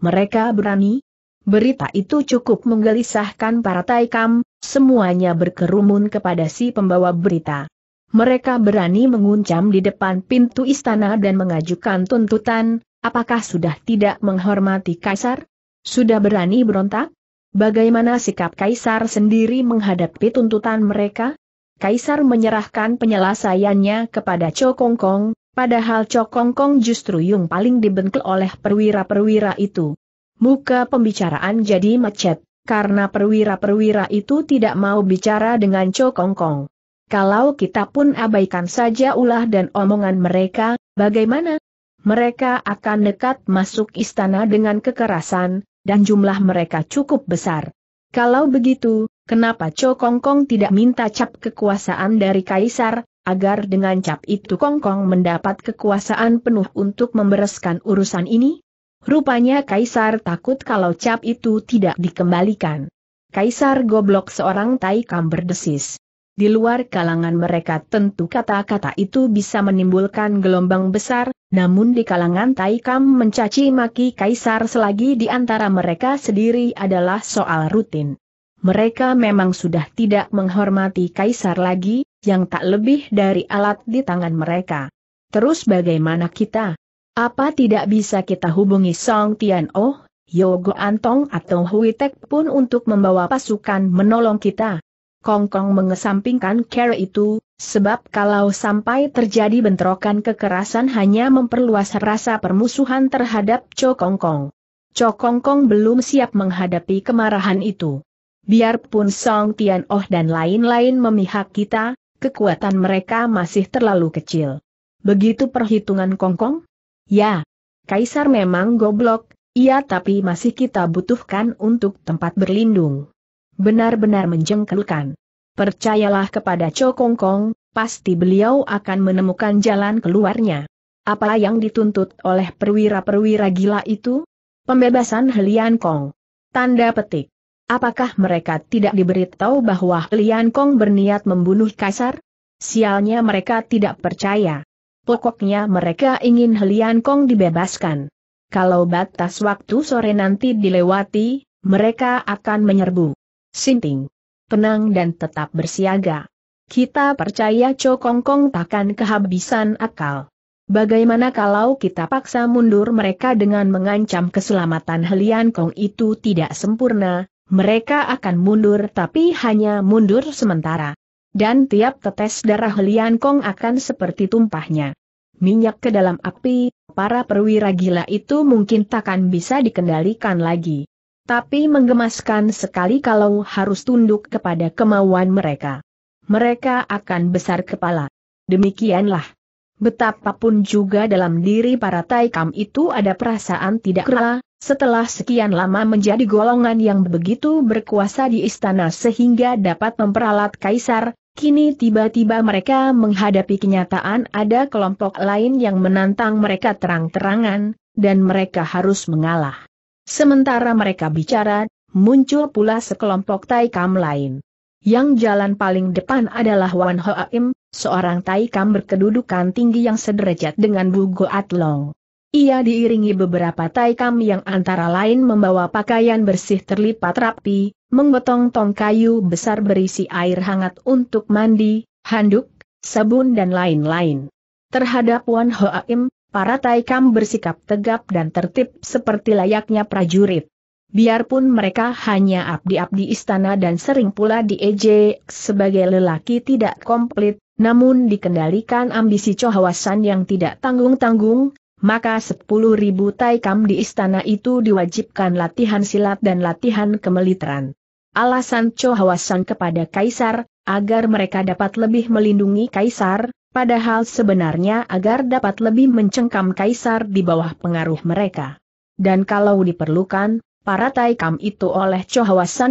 Mereka berani? Berita itu cukup menggelisahkan para Taikam, semuanya berkerumun kepada si pembawa berita. Mereka berani menguncam di depan pintu istana dan mengajukan tuntutan, apakah sudah tidak menghormati Kaisar? Sudah berani berontak? Bagaimana sikap Kaisar sendiri menghadapi tuntutan mereka? Kaisar menyerahkan penyelesaiannya kepada Cho Kong Kong, Padahal Cokongkong justru yang paling dibentuk oleh perwira-perwira itu. Muka pembicaraan jadi macet, karena perwira-perwira itu tidak mau bicara dengan Cokongkong. Kalau kita pun abaikan saja ulah dan omongan mereka, bagaimana? Mereka akan dekat masuk istana dengan kekerasan, dan jumlah mereka cukup besar. Kalau begitu, kenapa Cokongkong Kong tidak minta cap kekuasaan dari Kaisar, agar dengan cap itu Kongkong mendapat kekuasaan penuh untuk membereskan urusan ini? Rupanya Kaisar takut kalau cap itu tidak dikembalikan. Kaisar goblok seorang Taikam berdesis. Di luar kalangan mereka tentu kata-kata itu bisa menimbulkan gelombang besar, namun di kalangan Taikam mencaci maki Kaisar selagi di antara mereka sendiri adalah soal rutin. Mereka memang sudah tidak menghormati Kaisar lagi, yang tak lebih dari alat di tangan mereka. Terus bagaimana kita? Apa tidak bisa kita hubungi Song Tian Oh, Yogo Antong atau Hui Tek pun untuk membawa pasukan menolong kita? Kong Kong mengesampingkan cara itu, sebab kalau sampai terjadi bentrokan kekerasan hanya memperluas rasa permusuhan terhadap Cho Kong Kong. Cho Kong Kong belum siap menghadapi kemarahan itu. Biarpun Song Tian Oh dan lain-lain memihak kita, kekuatan mereka masih terlalu kecil. Begitu perhitungan Kongkong? Ya, Kaisar memang goblok, iya tapi masih kita butuhkan untuk tempat berlindung. Benar-benar menjengkelkan. Percayalah kepada Cho Kongkong, pasti beliau akan menemukan jalan keluarnya. Apa yang dituntut oleh perwira-perwira gila itu? Pembebasan Helian Kong. Tanda petik. Apakah mereka tidak diberitahu bahwa Lian Kong berniat membunuh Kaisar? Sialnya mereka tidak percaya. Pokoknya mereka ingin Lian Kong dibebaskan. Kalau batas waktu sore nanti dilewati, mereka akan menyerbu. Sinting. Tenang dan tetap bersiaga. Kita percaya Cho Kong Kong takkan kehabisan akal. Bagaimana kalau kita paksa mundur mereka dengan mengancam keselamatan Helian Kong itu tidak sempurna, mereka akan mundur tapi hanya mundur sementara. Dan tiap tetes darah Lian Kong akan seperti tumpahnya. Minyak ke dalam api, para perwira gila itu mungkin takkan bisa dikendalikan lagi. Tapi menggemaskan sekali kalau harus tunduk kepada kemauan mereka. Mereka akan besar kepala. Demikianlah. Betapapun juga dalam diri para Taikam itu ada perasaan tidak rela, setelah sekian lama menjadi golongan yang begitu berkuasa di istana sehingga dapat memperalat kaisar, kini tiba-tiba mereka menghadapi kenyataan ada kelompok lain yang menantang mereka terang-terangan, dan mereka harus mengalah. Sementara mereka bicara, muncul pula sekelompok taikam lain. Yang jalan paling depan adalah Wan Im, seorang taikam berkedudukan tinggi yang sederajat dengan Bu Goat Long. Ia diiringi beberapa taikam yang antara lain membawa pakaian bersih terlipat rapi, menggotong tong kayu besar berisi air hangat untuk mandi, handuk, sabun dan lain-lain. Terhadap Wan Hoaim, para taikam bersikap tegap dan tertib seperti layaknya prajurit. Biarpun mereka hanya abdi-abdi istana dan sering pula diejek sebagai lelaki tidak komplit, namun dikendalikan ambisi cohawasan yang tidak tanggung-tanggung, maka sepuluh ribu taikam di istana itu diwajibkan latihan silat dan latihan kemelitran. Alasan Cho kepada Kaisar, agar mereka dapat lebih melindungi Kaisar, padahal sebenarnya agar dapat lebih mencengkam Kaisar di bawah pengaruh mereka. Dan kalau diperlukan, para taikam itu oleh Cho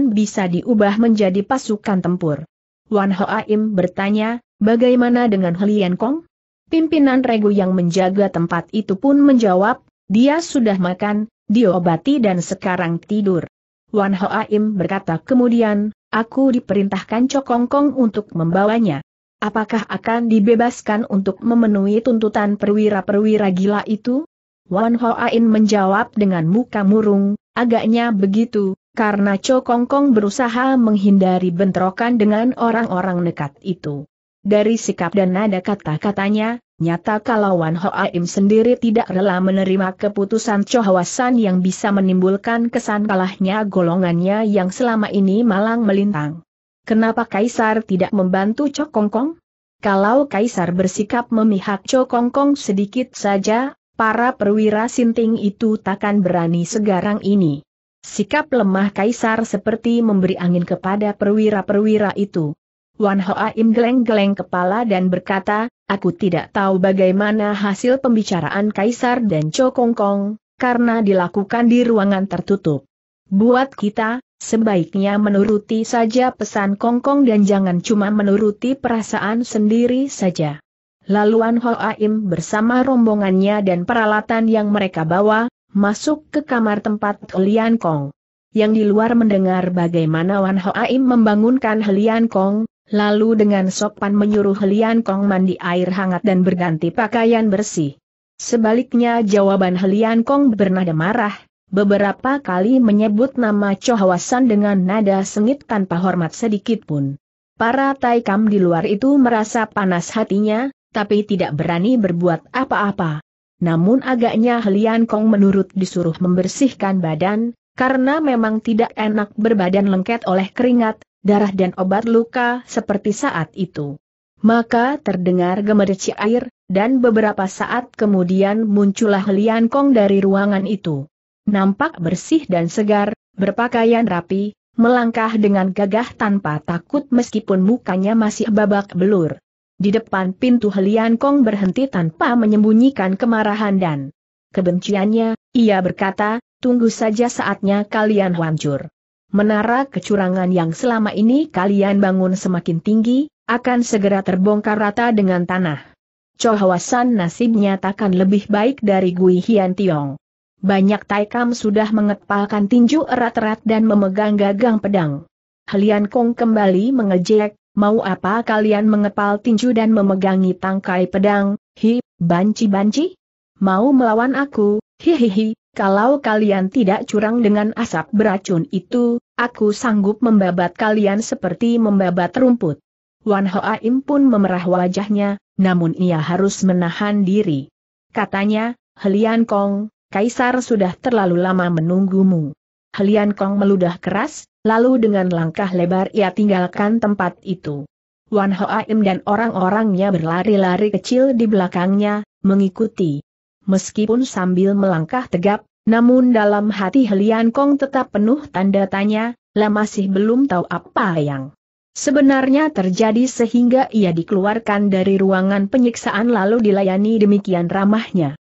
bisa diubah menjadi pasukan tempur. Wan Hoaim bertanya, bagaimana dengan Helian Kong? Pimpinan regu yang menjaga tempat itu pun menjawab, dia sudah makan, diobati dan sekarang tidur. Wan Hoaim berkata kemudian, aku diperintahkan Cokongkong untuk membawanya. Apakah akan dibebaskan untuk memenuhi tuntutan perwira-perwira gila itu? Wan Hoaim menjawab dengan muka murung, agaknya begitu, karena Cokongkong berusaha menghindari bentrokan dengan orang-orang nekat itu. Dari sikap dan nada kata-katanya, nyata kalau Wan Ho Aim sendiri tidak rela menerima keputusan Cho yang bisa menimbulkan kesan kalahnya golongannya yang selama ini malang melintang. Kenapa Kaisar tidak membantu Cho Kongkong? Kalau Kaisar bersikap memihak Cho Kongkong sedikit saja, para perwira sinting itu takkan berani segarang ini. Sikap lemah Kaisar seperti memberi angin kepada perwira-perwira itu. Wan Hoa Im geleng-geleng kepala dan berkata, aku tidak tahu bagaimana hasil pembicaraan Kaisar dan Cho Kong Kong, karena dilakukan di ruangan tertutup. Buat kita, sebaiknya menuruti saja pesan Kong Kong dan jangan cuma menuruti perasaan sendiri saja. Lalu Wan Hoa Im bersama rombongannya dan peralatan yang mereka bawa, masuk ke kamar tempat Lian Kong. Yang di luar mendengar bagaimana Wan Hoa Im membangunkan Helian Kong, Lalu dengan sopan menyuruh Helian Kong mandi air hangat dan berganti pakaian bersih. Sebaliknya jawaban Helian Kong bernada marah, beberapa kali menyebut nama Chohawasan dengan nada sengit tanpa hormat sedikit pun. Para Taikam di luar itu merasa panas hatinya, tapi tidak berani berbuat apa-apa. Namun agaknya Helian Kong menurut disuruh membersihkan badan, karena memang tidak enak berbadan lengket oleh keringat, darah dan obat luka seperti saat itu. Maka terdengar gemerici air, dan beberapa saat kemudian muncullah Lian Kong dari ruangan itu. Nampak bersih dan segar, berpakaian rapi, melangkah dengan gagah tanpa takut meskipun mukanya masih babak belur. Di depan pintu Lian Kong berhenti tanpa menyembunyikan kemarahan dan kebenciannya, ia berkata, tunggu saja saatnya kalian hancur. Menara kecurangan yang selama ini kalian bangun semakin tinggi, akan segera terbongkar rata dengan tanah. Chohawasan nasibnya takkan lebih baik dari Gui Hian Tiong. Banyak Taikam sudah mengepalkan tinju erat-erat dan memegang gagang pedang. Helian Kong kembali mengejek, mau apa kalian mengepal tinju dan memegangi tangkai pedang, hi, banci-banci? Mau melawan aku, hihihi, kalau kalian tidak curang dengan asap beracun itu, aku sanggup membabat kalian seperti membabat rumput. Wan Aim pun memerah wajahnya, namun ia harus menahan diri. Katanya, Helian Kong, Kaisar sudah terlalu lama menunggumu. Helian Kong meludah keras, lalu dengan langkah lebar ia tinggalkan tempat itu. Wan Aim dan orang-orangnya berlari-lari kecil di belakangnya, mengikuti meskipun sambil melangkah tegap, namun dalam hati Helian Kong tetap penuh tanda tanya, lah masih belum tahu apa yang sebenarnya terjadi sehingga ia dikeluarkan dari ruangan penyiksaan lalu dilayani demikian ramahnya.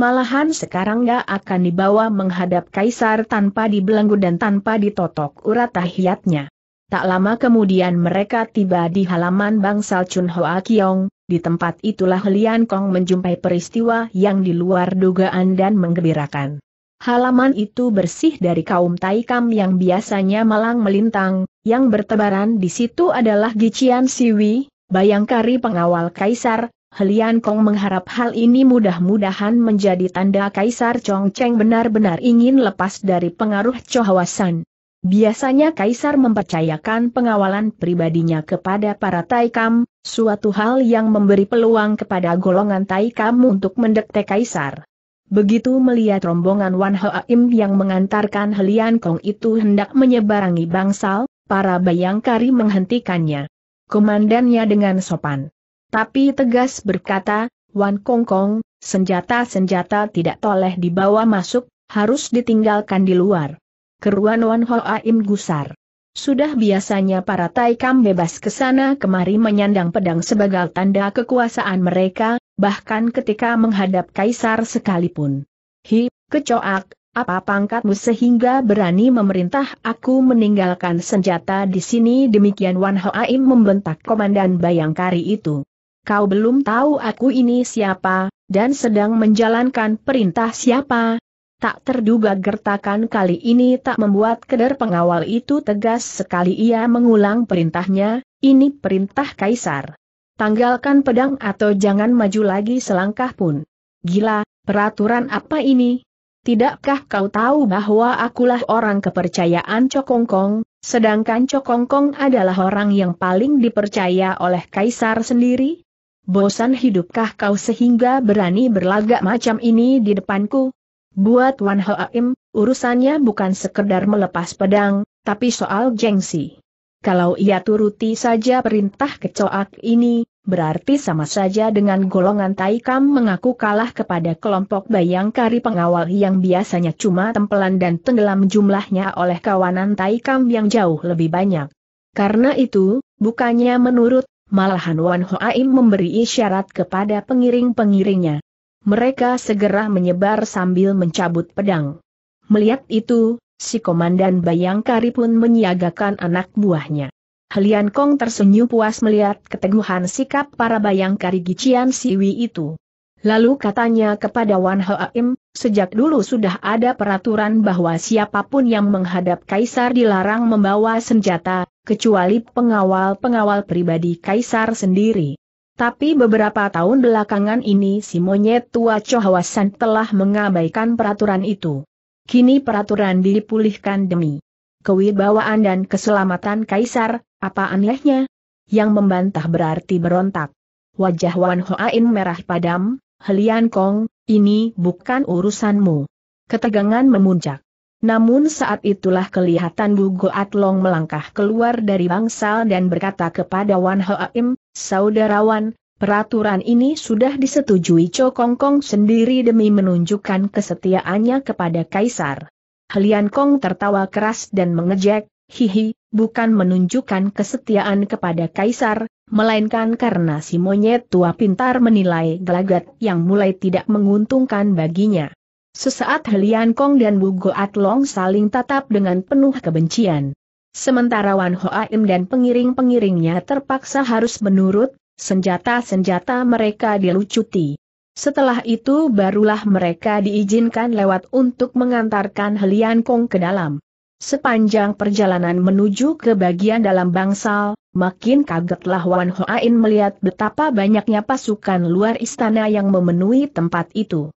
Malahan sekarang gak akan dibawa menghadap kaisar tanpa dibelenggu dan tanpa ditotok urat tahiyatnya. Tak lama kemudian mereka tiba di halaman bangsal Chun Hoa Kiong, di tempat itulah Lian Kong menjumpai peristiwa yang di luar dugaan dan menggembirakan. Halaman itu bersih dari kaum Taikam yang biasanya malang melintang, yang bertebaran di situ adalah Gician Siwi, bayangkari pengawal kaisar, Helian Kong mengharap hal ini mudah-mudahan menjadi tanda Kaisar Chongcheng benar-benar ingin lepas dari pengaruh Chohawasan. Biasanya kaisar mempercayakan pengawalan pribadinya kepada para taikam, suatu hal yang memberi peluang kepada golongan taikam untuk mendekte kaisar. Begitu melihat rombongan Wan Hoaim yang mengantarkan Helian Kong itu hendak menyebarangi bangsal, para bayangkari menghentikannya. Komandannya dengan sopan. Tapi tegas berkata, Wan Kong Kong, senjata-senjata tidak toleh dibawa masuk, harus ditinggalkan di luar keruan Wan Ho Aim gusar. Sudah biasanya para Taikam bebas ke sana kemari menyandang pedang sebagai tanda kekuasaan mereka, bahkan ketika menghadap kaisar sekalipun. Hi, kecoak, apa pangkatmu sehingga berani memerintah aku meninggalkan senjata di sini demikian Wan Ho Aim membentak komandan bayangkari itu. Kau belum tahu aku ini siapa, dan sedang menjalankan perintah siapa, Tak terduga gertakan kali ini tak membuat keder pengawal itu tegas sekali ia mengulang perintahnya, ini perintah kaisar. Tanggalkan pedang atau jangan maju lagi selangkah pun. Gila, peraturan apa ini? Tidakkah kau tahu bahwa akulah orang kepercayaan Cokongkong, sedangkan Cokongkong adalah orang yang paling dipercaya oleh kaisar sendiri? Bosan hidupkah kau sehingga berani berlagak macam ini di depanku? Buat Wan Haim, urusannya bukan sekedar melepas pedang, tapi soal gengsi. Kalau ia turuti saja perintah kecoak ini, berarti sama saja dengan golongan Taikam mengaku kalah kepada kelompok bayangkari pengawal yang biasanya cuma tempelan dan tenggelam jumlahnya oleh kawanan Taikam yang jauh lebih banyak. Karena itu, bukannya menurut, malahan Wan Aim memberi isyarat kepada pengiring-pengiringnya. Mereka segera menyebar sambil mencabut pedang. Melihat itu, si Komandan Bayangkari pun menyiagakan anak buahnya. Helian Kong tersenyum puas melihat keteguhan sikap para Bayangkari Gician Siwi itu. Lalu katanya kepada Wan Haim, sejak dulu sudah ada peraturan bahwa siapapun yang menghadap Kaisar dilarang membawa senjata, kecuali pengawal-pengawal pribadi Kaisar sendiri. Tapi beberapa tahun belakangan ini si monyet tua Chohawasan telah mengabaikan peraturan itu. Kini peraturan dipulihkan demi kewibawaan dan keselamatan kaisar, apa anehnya? Yang membantah berarti berontak. Wajah Wan Hoain merah padam, Helian Kong, ini bukan urusanmu. Ketegangan memuncak. Namun saat itulah kelihatan Bu Goat Long melangkah keluar dari bangsal dan berkata kepada Wan Hoaim, Saudarawan, peraturan ini sudah disetujui Cokongkong Kong sendiri demi menunjukkan kesetiaannya kepada Kaisar. Helian Kong tertawa keras dan mengejek, hihi, bukan menunjukkan kesetiaan kepada Kaisar, melainkan karena si monyet tua pintar menilai gelagat yang mulai tidak menguntungkan baginya. Sesaat Helian Kong dan Bu Goat Long saling tatap dengan penuh kebencian. Sementara Wan Hoaim dan pengiring-pengiringnya terpaksa harus menurut, senjata-senjata mereka dilucuti. Setelah itu barulah mereka diizinkan lewat untuk mengantarkan Helian Kong ke dalam. Sepanjang perjalanan menuju ke bagian dalam bangsal, makin kagetlah Wan Hoain melihat betapa banyaknya pasukan luar istana yang memenuhi tempat itu.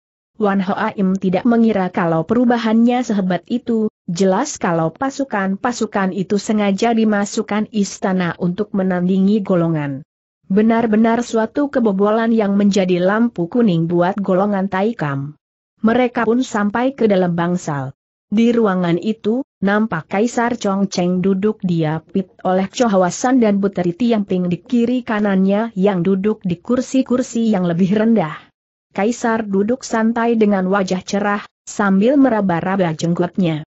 Wan Hoaim tidak mengira kalau perubahannya sehebat itu, Jelas kalau pasukan-pasukan itu sengaja dimasukkan istana untuk menandingi golongan. Benar-benar suatu kebobolan yang menjadi lampu kuning buat golongan Taikam. Mereka pun sampai ke dalam bangsal. Di ruangan itu, nampak Kaisar Chongcheng duduk diapit oleh Chohawasan dan Puteri Tiangping di kiri kanannya yang duduk di kursi-kursi yang lebih rendah. Kaisar duduk santai dengan wajah cerah, sambil meraba-raba jenggotnya.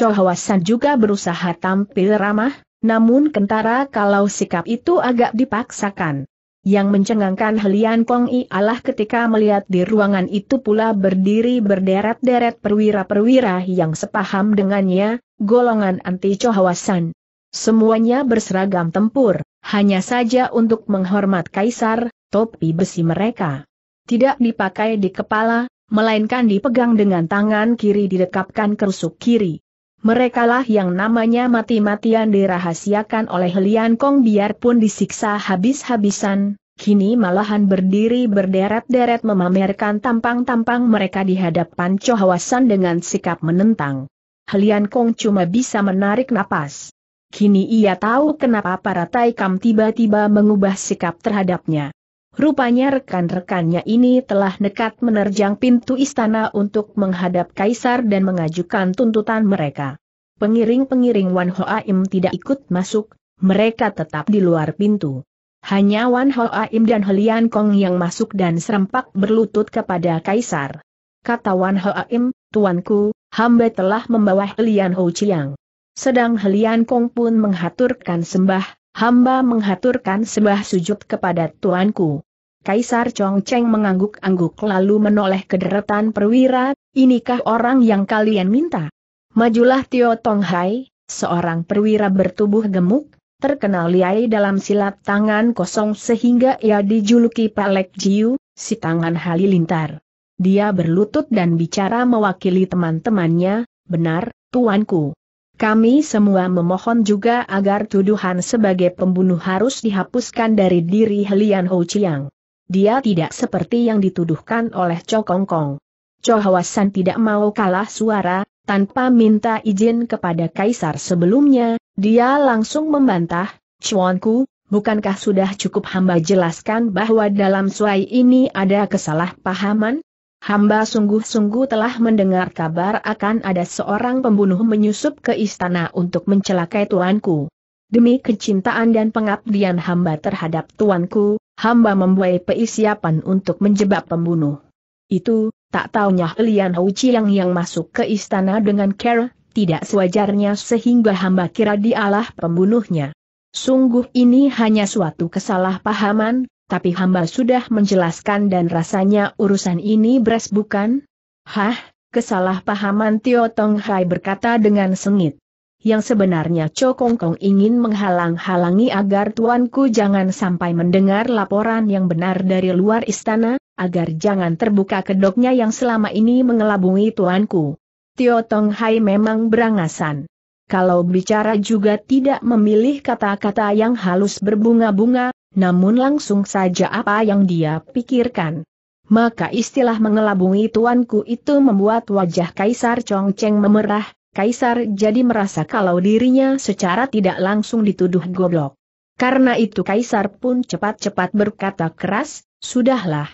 Chohawasan juga berusaha tampil ramah, namun kentara kalau sikap itu agak dipaksakan. Yang mencengangkan Helian Kong ialah ketika melihat di ruangan itu pula berdiri berderet-deret perwira-perwira yang sepaham dengannya, golongan anti cohawasan. Semuanya berseragam tempur, hanya saja untuk menghormat kaisar, topi besi mereka. Tidak dipakai di kepala, melainkan dipegang dengan tangan kiri didekapkan kerusuk kiri. Merekalah yang namanya mati-matian dirahasiakan oleh Lian Kong biarpun disiksa habis-habisan, kini malahan berdiri berderet-deret memamerkan tampang-tampang mereka di hadapan Chohawasan dengan sikap menentang. Lian Kong cuma bisa menarik napas. Kini ia tahu kenapa para Taikam tiba-tiba mengubah sikap terhadapnya. Rupanya rekan-rekannya ini telah nekat menerjang pintu istana untuk menghadap kaisar dan mengajukan tuntutan mereka. Pengiring-pengiring Wan Im tidak ikut masuk, mereka tetap di luar pintu. Hanya Wan Im dan Helian Kong yang masuk dan serempak berlutut kepada kaisar. Kata Wan Im, Tuanku, hamba telah membawa Helian Ho Chiang. Sedang Helian Kong pun menghaturkan sembah, Hamba menghaturkan sembah sujud kepada tuanku. Kaisar Chong Cheng mengangguk-angguk lalu menoleh ke deretan perwira, inikah orang yang kalian minta? Majulah Tio Tong Hai, seorang perwira bertubuh gemuk, terkenal liai dalam silat tangan kosong sehingga ia dijuluki Palek Jiu, si tangan halilintar. Dia berlutut dan bicara mewakili teman-temannya, benar, tuanku. Kami semua memohon juga agar tuduhan sebagai pembunuh harus dihapuskan dari diri Helian Ho Chiang. Dia tidak seperti yang dituduhkan oleh Cho Kong Kong. Cho Hwasan tidak mau kalah suara, tanpa minta izin kepada Kaisar sebelumnya, dia langsung membantah, Chuanku, bukankah sudah cukup hamba jelaskan bahwa dalam suai ini ada kesalahpahaman? Hamba sungguh-sungguh telah mendengar kabar akan ada seorang pembunuh menyusup ke istana untuk mencelakai tuanku. Demi kecintaan dan pengabdian hamba terhadap tuanku, hamba membuat persiapan untuk menjebak pembunuh. Itu, tak taunya Lian Hou Chiang yang masuk ke istana dengan care, tidak sewajarnya sehingga hamba kira dialah pembunuhnya. Sungguh ini hanya suatu kesalahpahaman, tapi hamba sudah menjelaskan dan rasanya urusan ini beres bukan? Hah, kesalahpahaman Tio Tong Hai berkata dengan sengit. Yang sebenarnya Cho Kong Kong ingin menghalang-halangi agar tuanku jangan sampai mendengar laporan yang benar dari luar istana, agar jangan terbuka kedoknya yang selama ini mengelabui tuanku. Tio Tong Hai memang berangasan. Kalau bicara juga tidak memilih kata-kata yang halus berbunga-bunga, namun langsung saja apa yang dia pikirkan. Maka istilah mengelabungi tuanku itu membuat wajah Kaisar Chongcheng memerah, Kaisar jadi merasa kalau dirinya secara tidak langsung dituduh goblok. Karena itu Kaisar pun cepat-cepat berkata keras, sudahlah.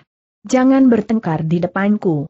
Jangan bertengkar di depanku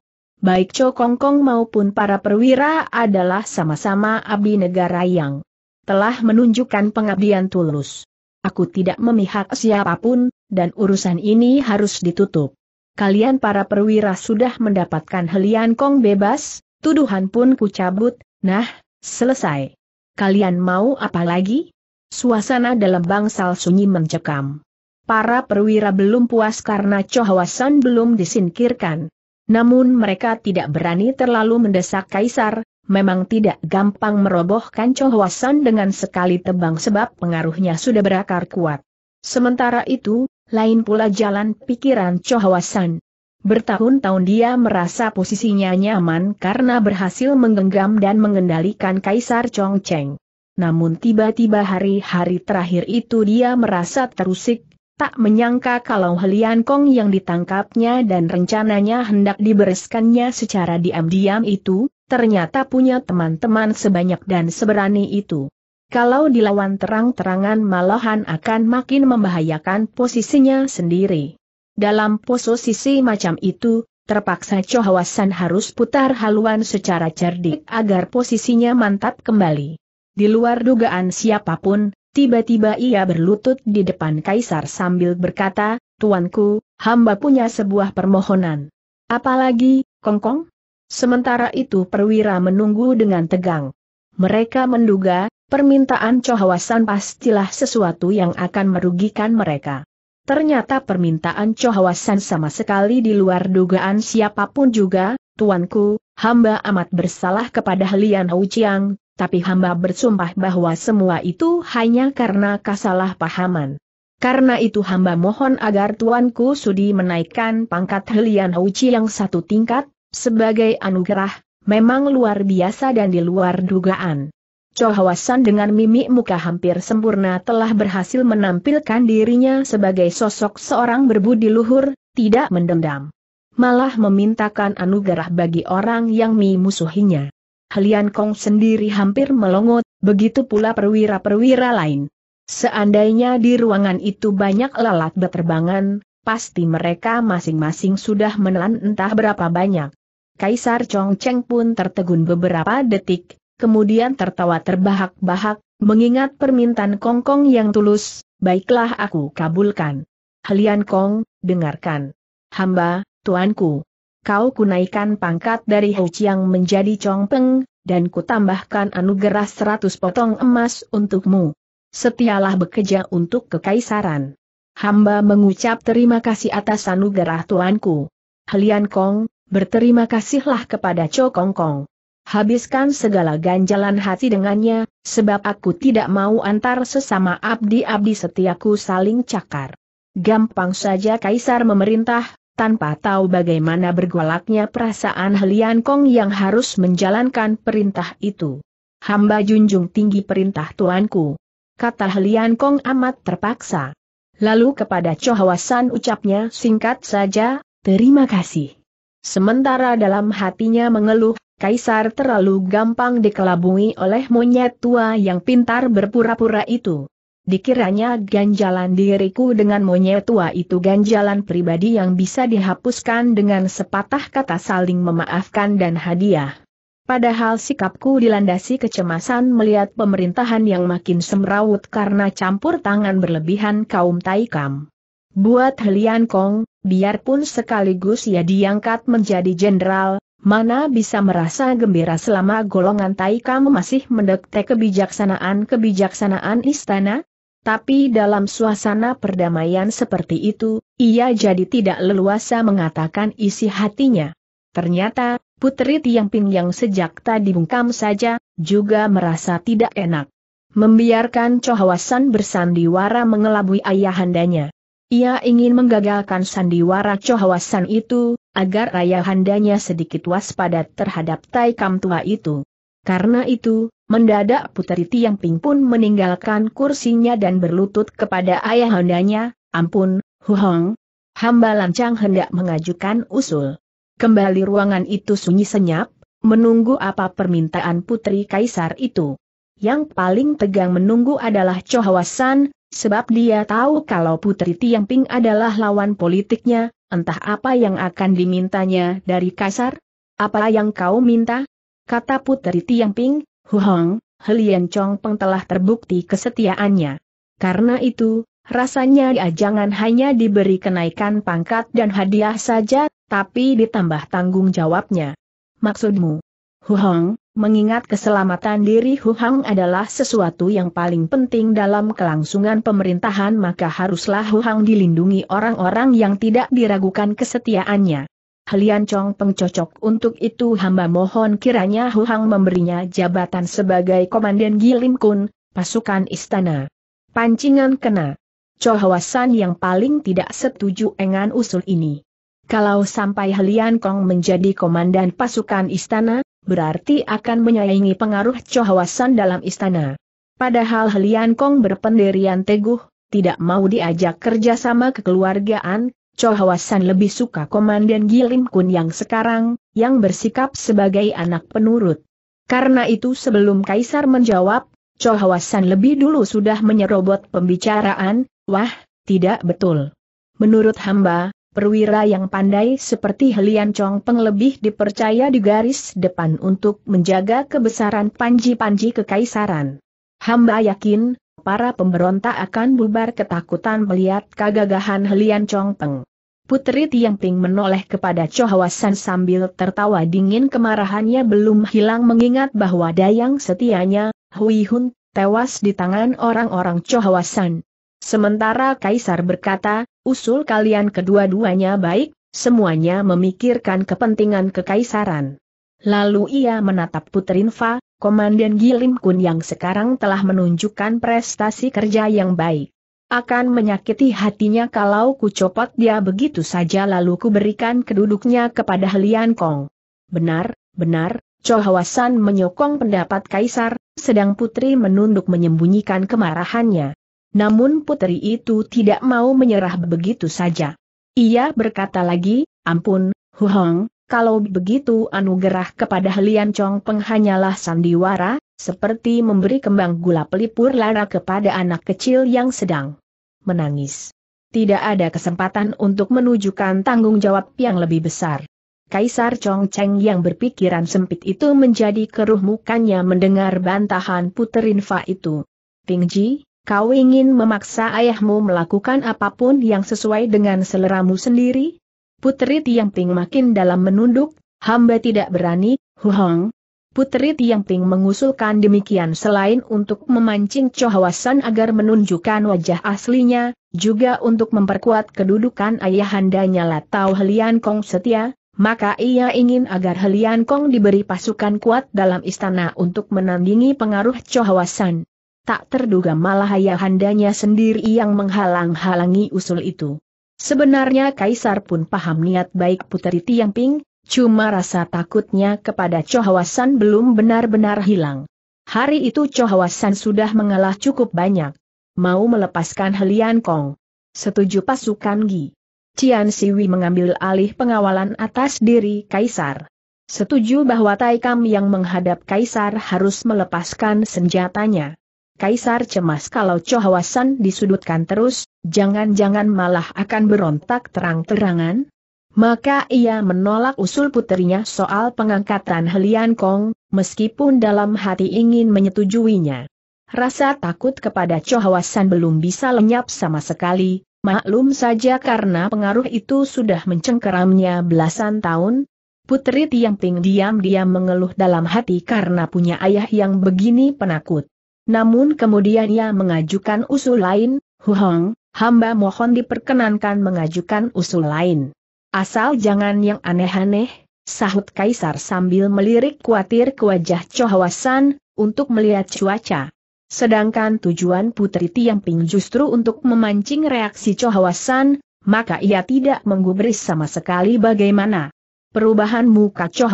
baik Cokongkong Kong maupun para perwira adalah sama-sama abdi negara yang telah menunjukkan pengabdian tulus. Aku tidak memihak siapapun, dan urusan ini harus ditutup. Kalian para perwira sudah mendapatkan helian Kong bebas, tuduhan pun kucabut, nah, selesai. Kalian mau apa lagi? Suasana dalam bangsal sunyi mencekam. Para perwira belum puas karena Chohwasan belum disingkirkan. Namun mereka tidak berani terlalu mendesak Kaisar, memang tidak gampang merobohkan Chohwasan dengan sekali tebang sebab pengaruhnya sudah berakar kuat. Sementara itu, lain pula jalan pikiran Chohwasan. Bertahun-tahun dia merasa posisinya nyaman karena berhasil menggenggam dan mengendalikan Kaisar Chongcheng. Namun tiba-tiba hari-hari terakhir itu dia merasa terusik, tak menyangka kalau Helian Kong yang ditangkapnya dan rencananya hendak dibereskannya secara diam-diam itu, ternyata punya teman-teman sebanyak dan seberani itu. Kalau dilawan terang-terangan malahan akan makin membahayakan posisinya sendiri. Dalam posisi macam itu, terpaksa Chohawasan harus putar haluan secara cerdik agar posisinya mantap kembali. Di luar dugaan siapapun, Tiba-tiba ia berlutut di depan kaisar sambil berkata, Tuanku, hamba punya sebuah permohonan. Apalagi, Kongkong? Sementara itu perwira menunggu dengan tegang. Mereka menduga, permintaan Cohawasan pastilah sesuatu yang akan merugikan mereka. Ternyata permintaan Cohawasan sama sekali di luar dugaan siapapun juga, Tuanku, hamba amat bersalah kepada Lian Hou Chiang, tapi hamba bersumpah bahwa semua itu hanya karena kesalahpahaman. Karena itu hamba mohon agar tuanku sudi menaikkan pangkat Helian Hauci yang satu tingkat, sebagai anugerah, memang luar biasa dan di luar dugaan. Chohawasan dengan mimik muka hampir sempurna telah berhasil menampilkan dirinya sebagai sosok seorang berbudi luhur, tidak mendendam. Malah memintakan anugerah bagi orang yang memusuhinya. Helian Kong sendiri hampir melongot, begitu pula perwira-perwira lain. Seandainya di ruangan itu banyak lalat berterbangan, pasti mereka masing-masing sudah menelan entah berapa banyak. Kaisar Chong Cheng pun tertegun beberapa detik, kemudian tertawa terbahak-bahak, mengingat permintaan Kong Kong yang tulus, baiklah aku kabulkan. Helian Kong, dengarkan. Hamba, tuanku, kau kunaikan pangkat dari Hou Chiang menjadi Chong Peng, dan kutambahkan anugerah seratus potong emas untukmu. Setialah bekerja untuk kekaisaran. Hamba mengucap terima kasih atas anugerah tuanku. Helian Kong, berterima kasihlah kepada Cho Kong Kong. Habiskan segala ganjalan hati dengannya, sebab aku tidak mau antar sesama abdi-abdi setiaku saling cakar. Gampang saja kaisar memerintah, tanpa tahu bagaimana bergolaknya perasaan Helian Kong yang harus menjalankan perintah itu. Hamba junjung tinggi perintah tuanku. Kata Helian Kong amat terpaksa. Lalu kepada Chohawasan ucapnya singkat saja, terima kasih. Sementara dalam hatinya mengeluh, Kaisar terlalu gampang dikelabui oleh monyet tua yang pintar berpura-pura itu dikiranya ganjalan diriku dengan monyet tua itu ganjalan pribadi yang bisa dihapuskan dengan sepatah kata saling memaafkan dan hadiah. Padahal sikapku dilandasi kecemasan melihat pemerintahan yang makin semrawut karena campur tangan berlebihan kaum Taikam. Buat Helian Kong, biarpun sekaligus ia diangkat menjadi jenderal, mana bisa merasa gembira selama golongan Taikam masih mendekte kebijaksanaan-kebijaksanaan istana? Tapi dalam suasana perdamaian seperti itu, ia jadi tidak leluasa mengatakan isi hatinya. Ternyata, Putri Tiang Ping yang sejak tadi bungkam saja, juga merasa tidak enak. Membiarkan cohawasan bersandiwara mengelabui ayahandanya. Ia ingin menggagalkan sandiwara cohawasan itu, agar ayahandanya sedikit waspada terhadap Tai Kam Tua itu. Karena itu, Mendadak Putri Tiangping pun meninggalkan kursinya dan berlutut kepada ayahandanya, ampun, Huhong. Hamba lancang hendak mengajukan usul. Kembali ruangan itu sunyi senyap, menunggu apa permintaan Putri Kaisar itu. Yang paling tegang menunggu adalah Chohawasan, sebab dia tahu kalau Putri Tiangping adalah lawan politiknya, entah apa yang akan dimintanya dari Kaisar. Apa yang kau minta? Kata Putri Tiangping, Huhong, Helian Peng telah terbukti kesetiaannya. Karena itu, rasanya dia jangan hanya diberi kenaikan pangkat dan hadiah saja, tapi ditambah tanggung jawabnya. Maksudmu? Huhong, mengingat keselamatan diri Huhong adalah sesuatu yang paling penting dalam kelangsungan pemerintahan maka haruslah Huhong dilindungi orang-orang yang tidak diragukan kesetiaannya. Helian Chong Peng untuk itu hamba mohon kiranya Hu Hang memberinya jabatan sebagai Komandan Gilim Kun, pasukan istana. Pancingan kena. Chohawasan yang paling tidak setuju dengan usul ini. Kalau sampai Helian Kong menjadi komandan pasukan istana, berarti akan menyaingi pengaruh Chohawasan dalam istana. Padahal Helian Kong berpendirian teguh, tidak mau diajak kerjasama kekeluargaan, Chohawasan lebih suka Komandan Gilim Kun yang sekarang, yang bersikap sebagai anak penurut. Karena itu sebelum Kaisar menjawab, Chohawasan lebih dulu sudah menyerobot pembicaraan, wah, tidak betul. Menurut hamba, perwira yang pandai seperti Helian peng lebih dipercaya di garis depan untuk menjaga kebesaran panji-panji kekaisaran. Hamba yakin, para pemberontak akan bubar ketakutan melihat kegagahan Helian Chongpeng. Putri Tiang Ping menoleh kepada Chohawasan sambil tertawa dingin kemarahannya belum hilang mengingat bahwa dayang setianya, Hui Hun, tewas di tangan orang-orang Chohawasan. Sementara Kaisar berkata, usul kalian kedua-duanya baik, semuanya memikirkan kepentingan kekaisaran. Lalu ia menatap Putri Nfa, Komandan Gilim Kun yang sekarang telah menunjukkan prestasi kerja yang baik. Akan menyakiti hatinya kalau ku copot dia begitu saja lalu kuberikan keduduknya kepada Lian Kong. Benar, benar, Chohawasan menyokong pendapat Kaisar, sedang putri menunduk menyembunyikan kemarahannya. Namun putri itu tidak mau menyerah begitu saja. Ia berkata lagi, ampun, Huhong, kalau begitu anugerah kepada Lian Chong Peng hanyalah sandiwara, seperti memberi kembang gula pelipur lara kepada anak kecil yang sedang menangis. Tidak ada kesempatan untuk menunjukkan tanggung jawab yang lebih besar. Kaisar Chong Cheng yang berpikiran sempit itu menjadi keruh mukanya mendengar bantahan puterinfa Fa itu. Ji, kau ingin memaksa ayahmu melakukan apapun yang sesuai dengan seleramu sendiri? Putri Tiangping makin dalam menunduk, hamba tidak berani, huhong. Putri Tiangping mengusulkan demikian selain untuk memancing cohawasan agar menunjukkan wajah aslinya, juga untuk memperkuat kedudukan ayahandanya Latau Helian Kong setia, maka ia ingin agar Helian Kong diberi pasukan kuat dalam istana untuk menandingi pengaruh cohawasan. Tak terduga malah ayahandanya sendiri yang menghalang-halangi usul itu. Sebenarnya Kaisar pun paham niat baik Puteri Ping, cuma rasa takutnya kepada Chohawasan belum benar-benar hilang. Hari itu Chohawasan sudah mengalah cukup banyak. Mau melepaskan Helian Kong. Setuju pasukan Gi. Cian Siwi mengambil alih pengawalan atas diri Kaisar. Setuju bahwa Taikam yang menghadap Kaisar harus melepaskan senjatanya. Kaisar cemas kalau Chohawasan disudutkan terus, Jangan-jangan malah akan berontak terang-terangan? Maka ia menolak usul putrinya soal pengangkatan Helian Kong, meskipun dalam hati ingin menyetujuinya. Rasa takut kepada Chohawasan belum bisa lenyap sama sekali, maklum saja karena pengaruh itu sudah mencengkeramnya belasan tahun, Putri Tiang Ting diam-diam mengeluh dalam hati karena punya ayah yang begini penakut. Namun kemudian ia mengajukan usul lain, Huhong, hamba mohon diperkenankan mengajukan usul lain. Asal jangan yang aneh-aneh, sahut Kaisar sambil melirik khawatir ke wajah Chohwasan untuk melihat cuaca. Sedangkan tujuan Putri Tiangping justru untuk memancing reaksi Chohwasan, maka ia tidak menggubris sama sekali bagaimana. Perubahan muka Hu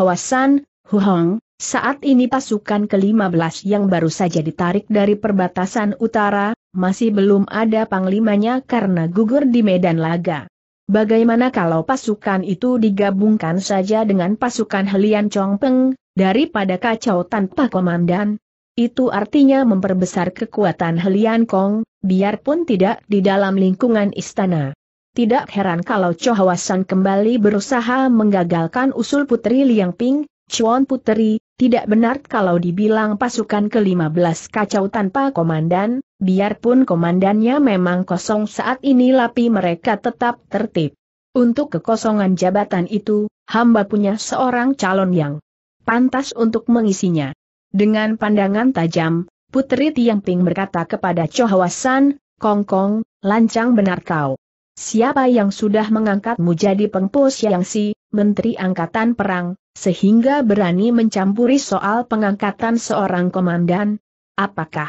Huhong, saat ini pasukan ke-15 yang baru saja ditarik dari perbatasan utara, masih belum ada panglimanya karena gugur di medan laga. Bagaimana kalau pasukan itu digabungkan saja dengan pasukan Helian Chongpeng, daripada kacau tanpa komandan? Itu artinya memperbesar kekuatan Helian Kong, biarpun tidak di dalam lingkungan istana. Tidak heran kalau Chohawasan kembali berusaha menggagalkan usul Putri Liang Ping, Chuan Putri, tidak benar kalau dibilang pasukan ke-15 kacau tanpa komandan, biarpun komandannya memang kosong saat ini lapi mereka tetap tertib. Untuk kekosongan jabatan itu, hamba punya seorang calon yang pantas untuk mengisinya. Dengan pandangan tajam, Putri Tiangping berkata kepada Chohawasan, Kongkong, lancang benar kau. Siapa yang sudah mengangkatmu jadi pengpos yang si, Menteri Angkatan Perang, sehingga berani mencampuri soal pengangkatan seorang komandan? Apakah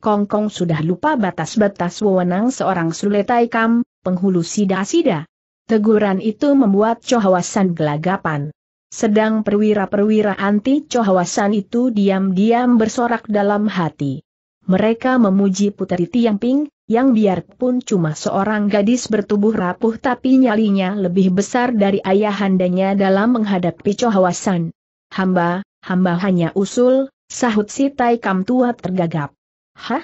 Kongkong sudah lupa batas-batas wewenang seorang suletai kam, penghulu sida-sida? Teguran itu membuat cohawasan gelagapan. Sedang perwira-perwira anti cohawasan itu diam-diam bersorak dalam hati. Mereka memuji Putri Tiang yang biarpun cuma seorang gadis bertubuh rapuh tapi nyalinya lebih besar dari ayahandanya dalam menghadapi cohawasan. Hamba, hamba hanya usul, sahut si Tai Kam tua tergagap. Hah?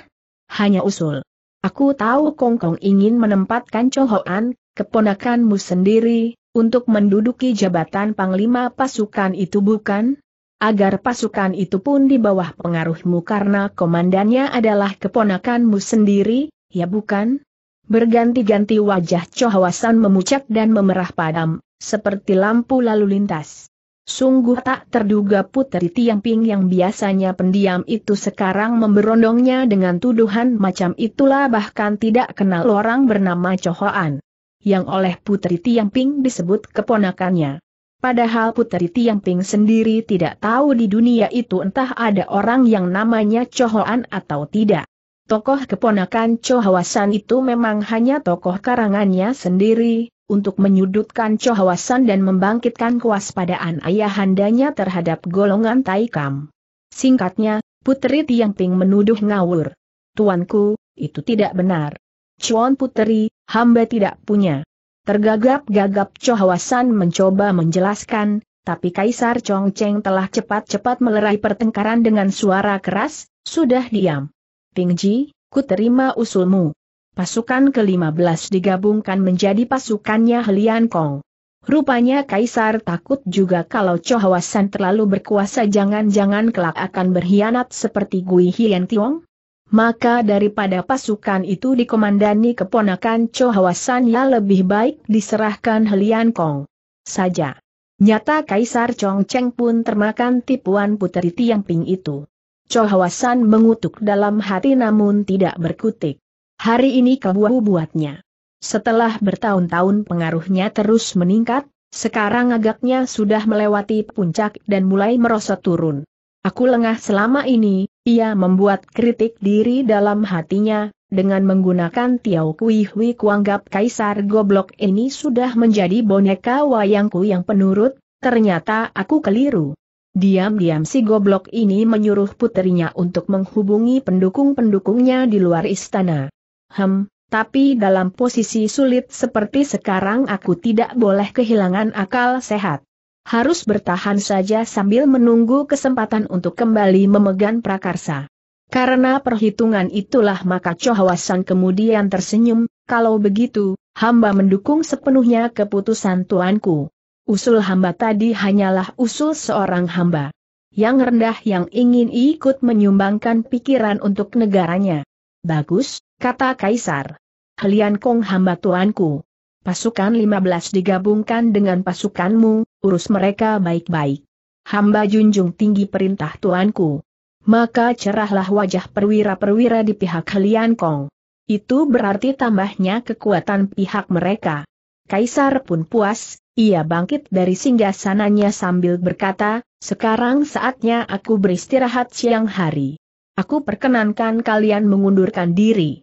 Hanya usul. Aku tahu Kongkong ingin menempatkan Cohoan, keponakanmu sendiri, untuk menduduki jabatan panglima pasukan itu bukan? agar pasukan itu pun di bawah pengaruhmu karena komandannya adalah keponakanmu sendiri, Ya bukan? Berganti-ganti wajah Chohwasan memucak dan memerah padam, seperti lampu lalu lintas. Sungguh tak terduga putri Tiang Ping yang biasanya pendiam itu sekarang memberondongnya dengan tuduhan macam itulah bahkan tidak kenal orang bernama Chohoan. Yang oleh putri Tiang Ping disebut keponakannya. Padahal putri Tiang Ping sendiri tidak tahu di dunia itu entah ada orang yang namanya Chohoan atau tidak tokoh keponakan Chohawasan itu memang hanya tokoh karangannya sendiri, untuk menyudutkan Chohawasan dan membangkitkan kewaspadaan ayahandanya terhadap golongan Taikam. Singkatnya, Putri Tiangping menuduh ngawur. Tuanku, itu tidak benar. Cuan Putri, hamba tidak punya. Tergagap-gagap Chohawasan mencoba menjelaskan, tapi Kaisar Chongcheng telah cepat-cepat melerai pertengkaran dengan suara keras, sudah diam. Pingji, ku terima usulmu. Pasukan ke-15 digabungkan menjadi pasukannya Helian Kong. Rupanya Kaisar takut juga kalau Chohawasan terlalu berkuasa jangan-jangan kelak akan berkhianat seperti Gui Hian Tiong. Maka daripada pasukan itu dikomandani keponakan Chohawasan ya lebih baik diserahkan Helian Kong saja. Nyata Kaisar Chong Cheng pun termakan tipuan puteri Tiang Ping itu. Cohawasan mengutuk dalam hati namun tidak berkutik. Hari ini kebuahu buatnya. Setelah bertahun-tahun pengaruhnya terus meningkat, sekarang agaknya sudah melewati puncak dan mulai merosot turun. Aku lengah selama ini, ia membuat kritik diri dalam hatinya, dengan menggunakan Tiao Kui Hui kuanggap kaisar goblok ini sudah menjadi boneka wayangku yang penurut, ternyata aku keliru. Diam-diam si goblok ini menyuruh putrinya untuk menghubungi pendukung-pendukungnya di luar istana. Hem, tapi dalam posisi sulit seperti sekarang aku tidak boleh kehilangan akal sehat. Harus bertahan saja sambil menunggu kesempatan untuk kembali memegang prakarsa. Karena perhitungan itulah maka Chohwasan kemudian tersenyum, kalau begitu, hamba mendukung sepenuhnya keputusan tuanku. Usul hamba tadi hanyalah usul seorang hamba. Yang rendah yang ingin ikut menyumbangkan pikiran untuk negaranya. Bagus, kata Kaisar. Helian Kong hamba tuanku. Pasukan 15 digabungkan dengan pasukanmu, urus mereka baik-baik. Hamba junjung tinggi perintah tuanku. Maka cerahlah wajah perwira-perwira di pihak Helian Kong. Itu berarti tambahnya kekuatan pihak mereka. Kaisar pun puas, ia bangkit dari singgasananya sambil berkata, sekarang saatnya aku beristirahat siang hari. Aku perkenankan kalian mengundurkan diri.